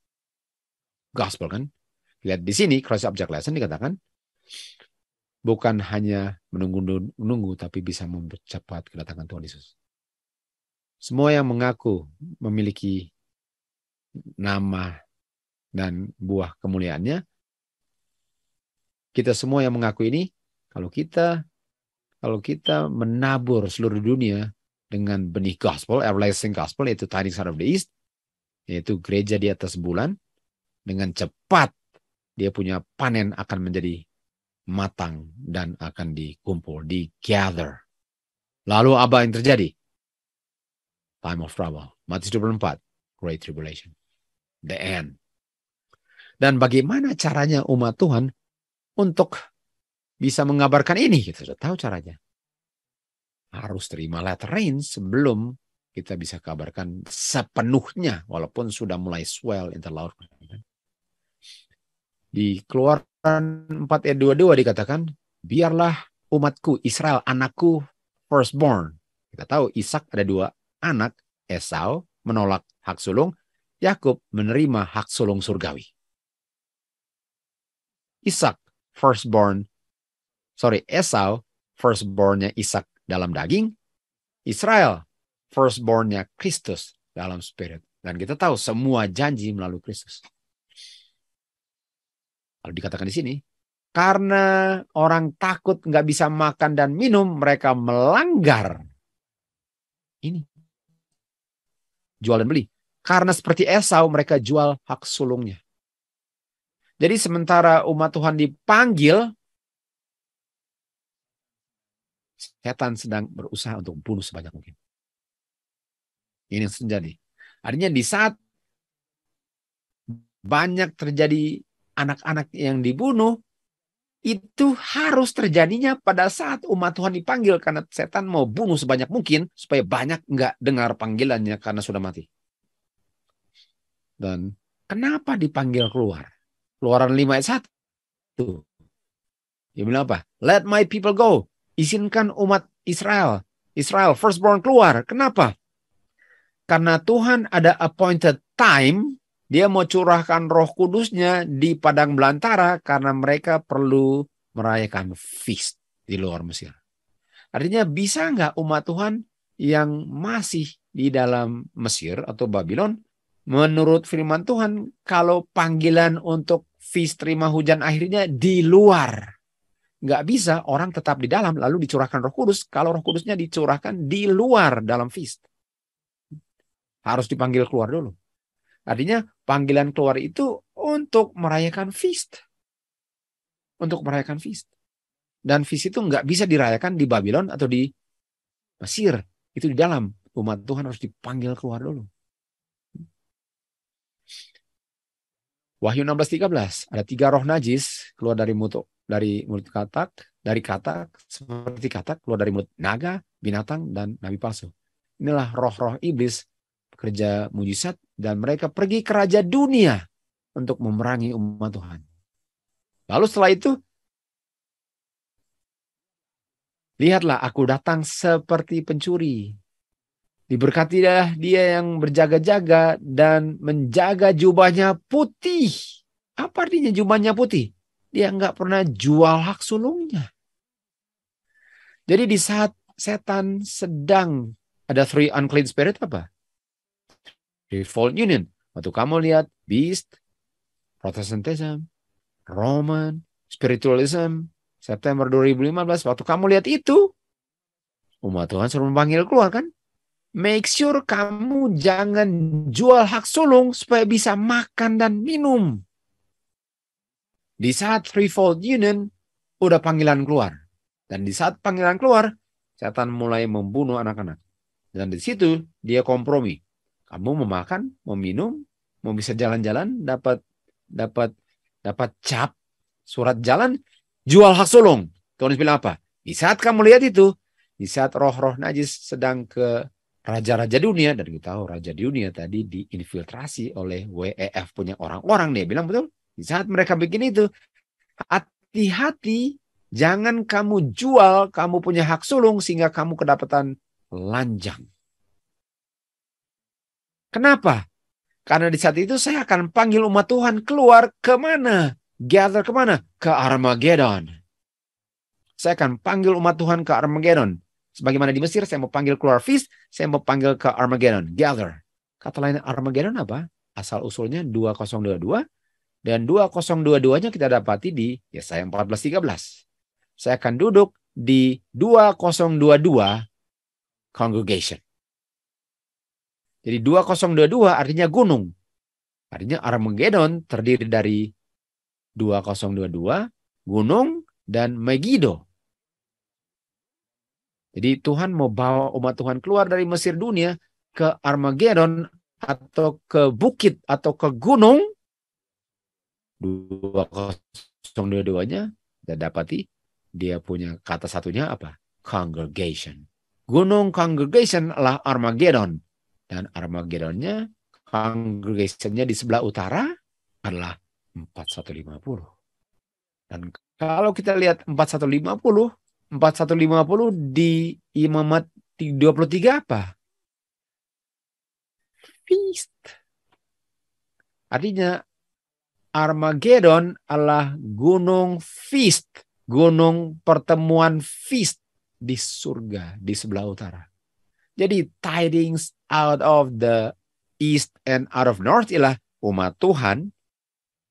gospel kan lihat di sini cross object lesson dikatakan bukan hanya menunggu nunggu tapi bisa mempercepat kedatangan Tuhan Yesus semua yang mengaku memiliki nama dan buah kemuliaannya, kita semua yang mengaku ini, kalau kita kalau kita menabur seluruh dunia dengan benih gospel, everlasting gospel, yaitu tiny son of the east, yaitu gereja di atas bulan, dengan cepat dia punya panen akan menjadi matang dan akan dikumpul, di gather. Lalu apa yang terjadi? time of trouble. Matius 24, Great Tribulation, the end. Dan bagaimana caranya umat Tuhan untuk bisa mengabarkan ini? Kita sudah tahu caranya. Harus terima letter rain sebelum kita bisa kabarkan sepenuhnya walaupun sudah mulai swell Lord. Di keluaran 4 ayat 22 dikatakan, biarlah umatku Israel anakku firstborn. Kita tahu Ishak ada dua anak Esau menolak hak sulung, Yakub menerima hak sulung surgawi. Ishak, firstborn, sorry, Esau, firstbornnya Ishak dalam daging, Israel, firstbornnya Kristus dalam spirit. Dan kita tahu semua janji melalui Kristus. Lalu dikatakan di sini, karena orang takut nggak bisa makan dan minum, mereka melanggar ini jual dan beli. Karena seperti Esau mereka jual hak sulungnya. Jadi sementara umat Tuhan dipanggil, setan sedang berusaha untuk membunuh sebanyak mungkin. Ini yang terjadi. Artinya di saat banyak terjadi anak-anak yang dibunuh, itu harus terjadinya pada saat umat Tuhan dipanggil karena setan mau bunuh sebanyak mungkin supaya banyak nggak dengar panggilannya karena sudah mati. Dan kenapa dipanggil keluar? Keluaran 5 ayat 1. Dia bilang apa? Let my people go. Izinkan umat Israel. Israel firstborn keluar. Kenapa? Karena Tuhan ada appointed time dia mau curahkan roh kudusnya di padang belantara karena mereka perlu merayakan feast di luar Mesir. Artinya bisa nggak umat Tuhan yang masih di dalam Mesir atau Babylon menurut firman Tuhan kalau panggilan untuk feast terima hujan akhirnya di luar nggak bisa orang tetap di dalam lalu dicurahkan Roh Kudus kalau Roh Kudusnya dicurahkan di luar dalam feast harus dipanggil keluar dulu artinya Panggilan keluar itu untuk merayakan feast. Untuk merayakan feast. Dan feast itu nggak bisa dirayakan di Babylon atau di Mesir. Itu di dalam. Umat Tuhan harus dipanggil keluar dulu. Wahyu 16:13 ada tiga roh najis keluar dari mutu, dari mulut katak, dari katak seperti katak keluar dari mulut naga, binatang dan nabi palsu. Inilah roh-roh iblis pekerja mujizat dan mereka pergi ke raja dunia untuk memerangi umat Tuhan. Lalu setelah itu, lihatlah aku datang seperti pencuri. Diberkatilah dia yang berjaga-jaga dan menjaga jubahnya putih. Apa artinya jubahnya putih? Dia nggak pernah jual hak sulungnya. Jadi di saat setan sedang ada three unclean spirit apa? Reformed Union. Waktu kamu lihat Beast, Protestantism, Roman, Spiritualism, September 2015, waktu kamu lihat itu, umat Tuhan suruh memanggil keluar kan? Make sure kamu jangan jual hak sulung supaya bisa makan dan minum. Di saat Freefold Union, udah panggilan keluar. Dan di saat panggilan keluar, setan mulai membunuh anak-anak. Dan di situ dia kompromi kamu mau minum, mau bisa jalan-jalan, dapat dapat dapat cap surat jalan, jual hak sulung. Tuhan bilang apa? Di saat kamu lihat itu, di saat roh-roh najis sedang ke raja-raja dunia dan kita tahu raja dunia tadi diinfiltrasi oleh WEF punya orang-orang dia bilang betul di saat mereka bikin itu hati-hati jangan kamu jual kamu punya hak sulung sehingga kamu kedapatan lanjang Kenapa? Karena di saat itu saya akan panggil umat Tuhan keluar kemana? Gather kemana? Ke Armageddon. Saya akan panggil umat Tuhan ke Armageddon. Sebagaimana di Mesir, saya mau panggil keluar feast, saya mau panggil ke Armageddon. Gather. Kata lain Armageddon apa? Asal usulnya 2022. Dan 2022-nya kita dapati di Yesaya 14.13. Saya akan duduk di 2022 congregation. Jadi 2022 artinya gunung. Artinya Armageddon terdiri dari 2022, gunung, dan Megiddo. Jadi Tuhan mau bawa umat Tuhan keluar dari Mesir dunia ke Armageddon atau ke bukit atau ke gunung. 2022-nya dan dapati dia punya kata satunya apa? Congregation. Gunung congregation adalah Armageddon. Dan Armageddonnya, congregationnya di sebelah utara adalah 4150. Dan kalau kita lihat 4150, 4150 di imamat 23 apa? Feast. Artinya Armageddon adalah gunung feast, gunung pertemuan feast di surga di sebelah utara. Jadi tidings out of the east and out of north ialah umat Tuhan,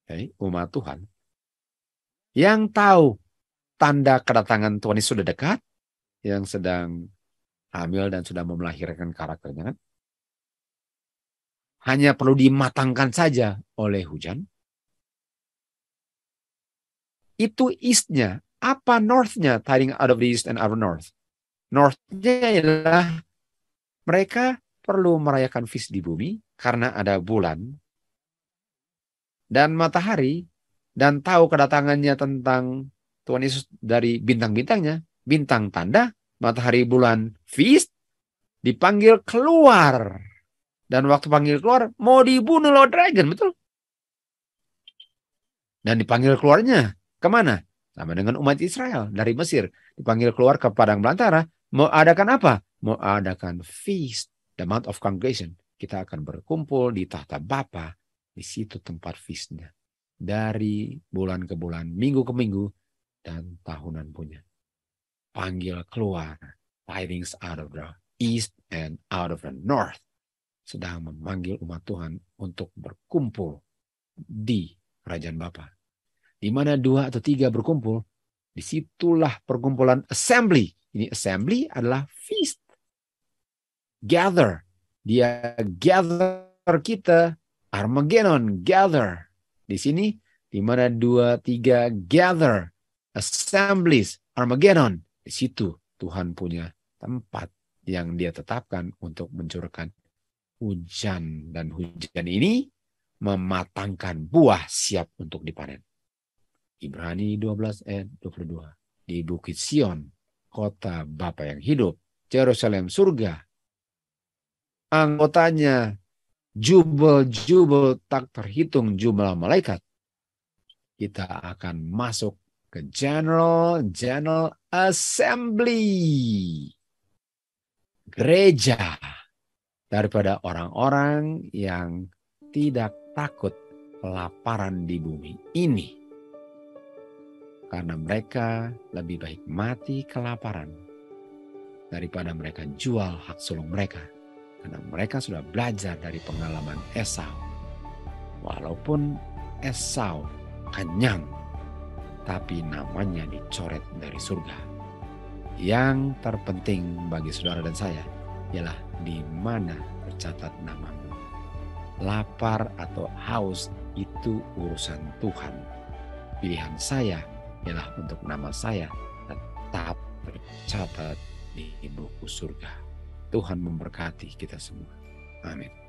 okay, umat Tuhan yang tahu tanda kedatangan Tuhan ini sudah dekat, yang sedang hamil dan sudah mau melahirkan karakternya kan. Hanya perlu dimatangkan saja oleh hujan. Itu eastnya. Apa northnya? Tiding out of the east and out of north. Northnya adalah mereka perlu merayakan feast di bumi karena ada bulan dan matahari dan tahu kedatangannya tentang Tuhan Yesus dari bintang-bintangnya, bintang tanda, matahari bulan feast dipanggil keluar. Dan waktu panggil keluar mau dibunuh Lord Dragon, betul? Dan dipanggil keluarnya kemana? Sama dengan umat Israel dari Mesir. Dipanggil keluar ke padang belantara. Mau adakan apa? Mau adakan feast The month of Congregation. Kita akan berkumpul di tahta Bapa. Di situ tempat feastnya. Dari bulan ke bulan, minggu ke minggu, dan tahunan punya. Panggil keluar. Tidings out of the east and out of the north. Sedang memanggil umat Tuhan untuk berkumpul di kerajaan Bapa. Di mana dua atau tiga berkumpul, disitulah perkumpulan assembly. Ini assembly adalah feast gather. Dia gather kita. Armageddon, gather. Di sini, di mana dua, tiga, gather. Assemblies, Armageddon. Di situ Tuhan punya tempat yang dia tetapkan untuk mencurahkan hujan. Dan hujan ini mematangkan buah siap untuk dipanen. Ibrani 12 ayat 22. Di Bukit Sion, kota Bapa yang hidup, Jerusalem surga, anggotanya jubel-jubel tak terhitung jumlah malaikat. Kita akan masuk ke General General Assembly. Gereja daripada orang-orang yang tidak takut kelaparan di bumi ini. Karena mereka lebih baik mati kelaparan daripada mereka jual hak sulung mereka karena mereka sudah belajar dari pengalaman Esau. Walaupun Esau kenyang, tapi namanya dicoret dari surga. Yang terpenting bagi saudara dan saya ialah di mana tercatat namamu. Lapar atau haus itu urusan Tuhan. Pilihan saya ialah untuk nama saya tetap tercatat di buku surga. Tuhan memberkati kita semua. Amin.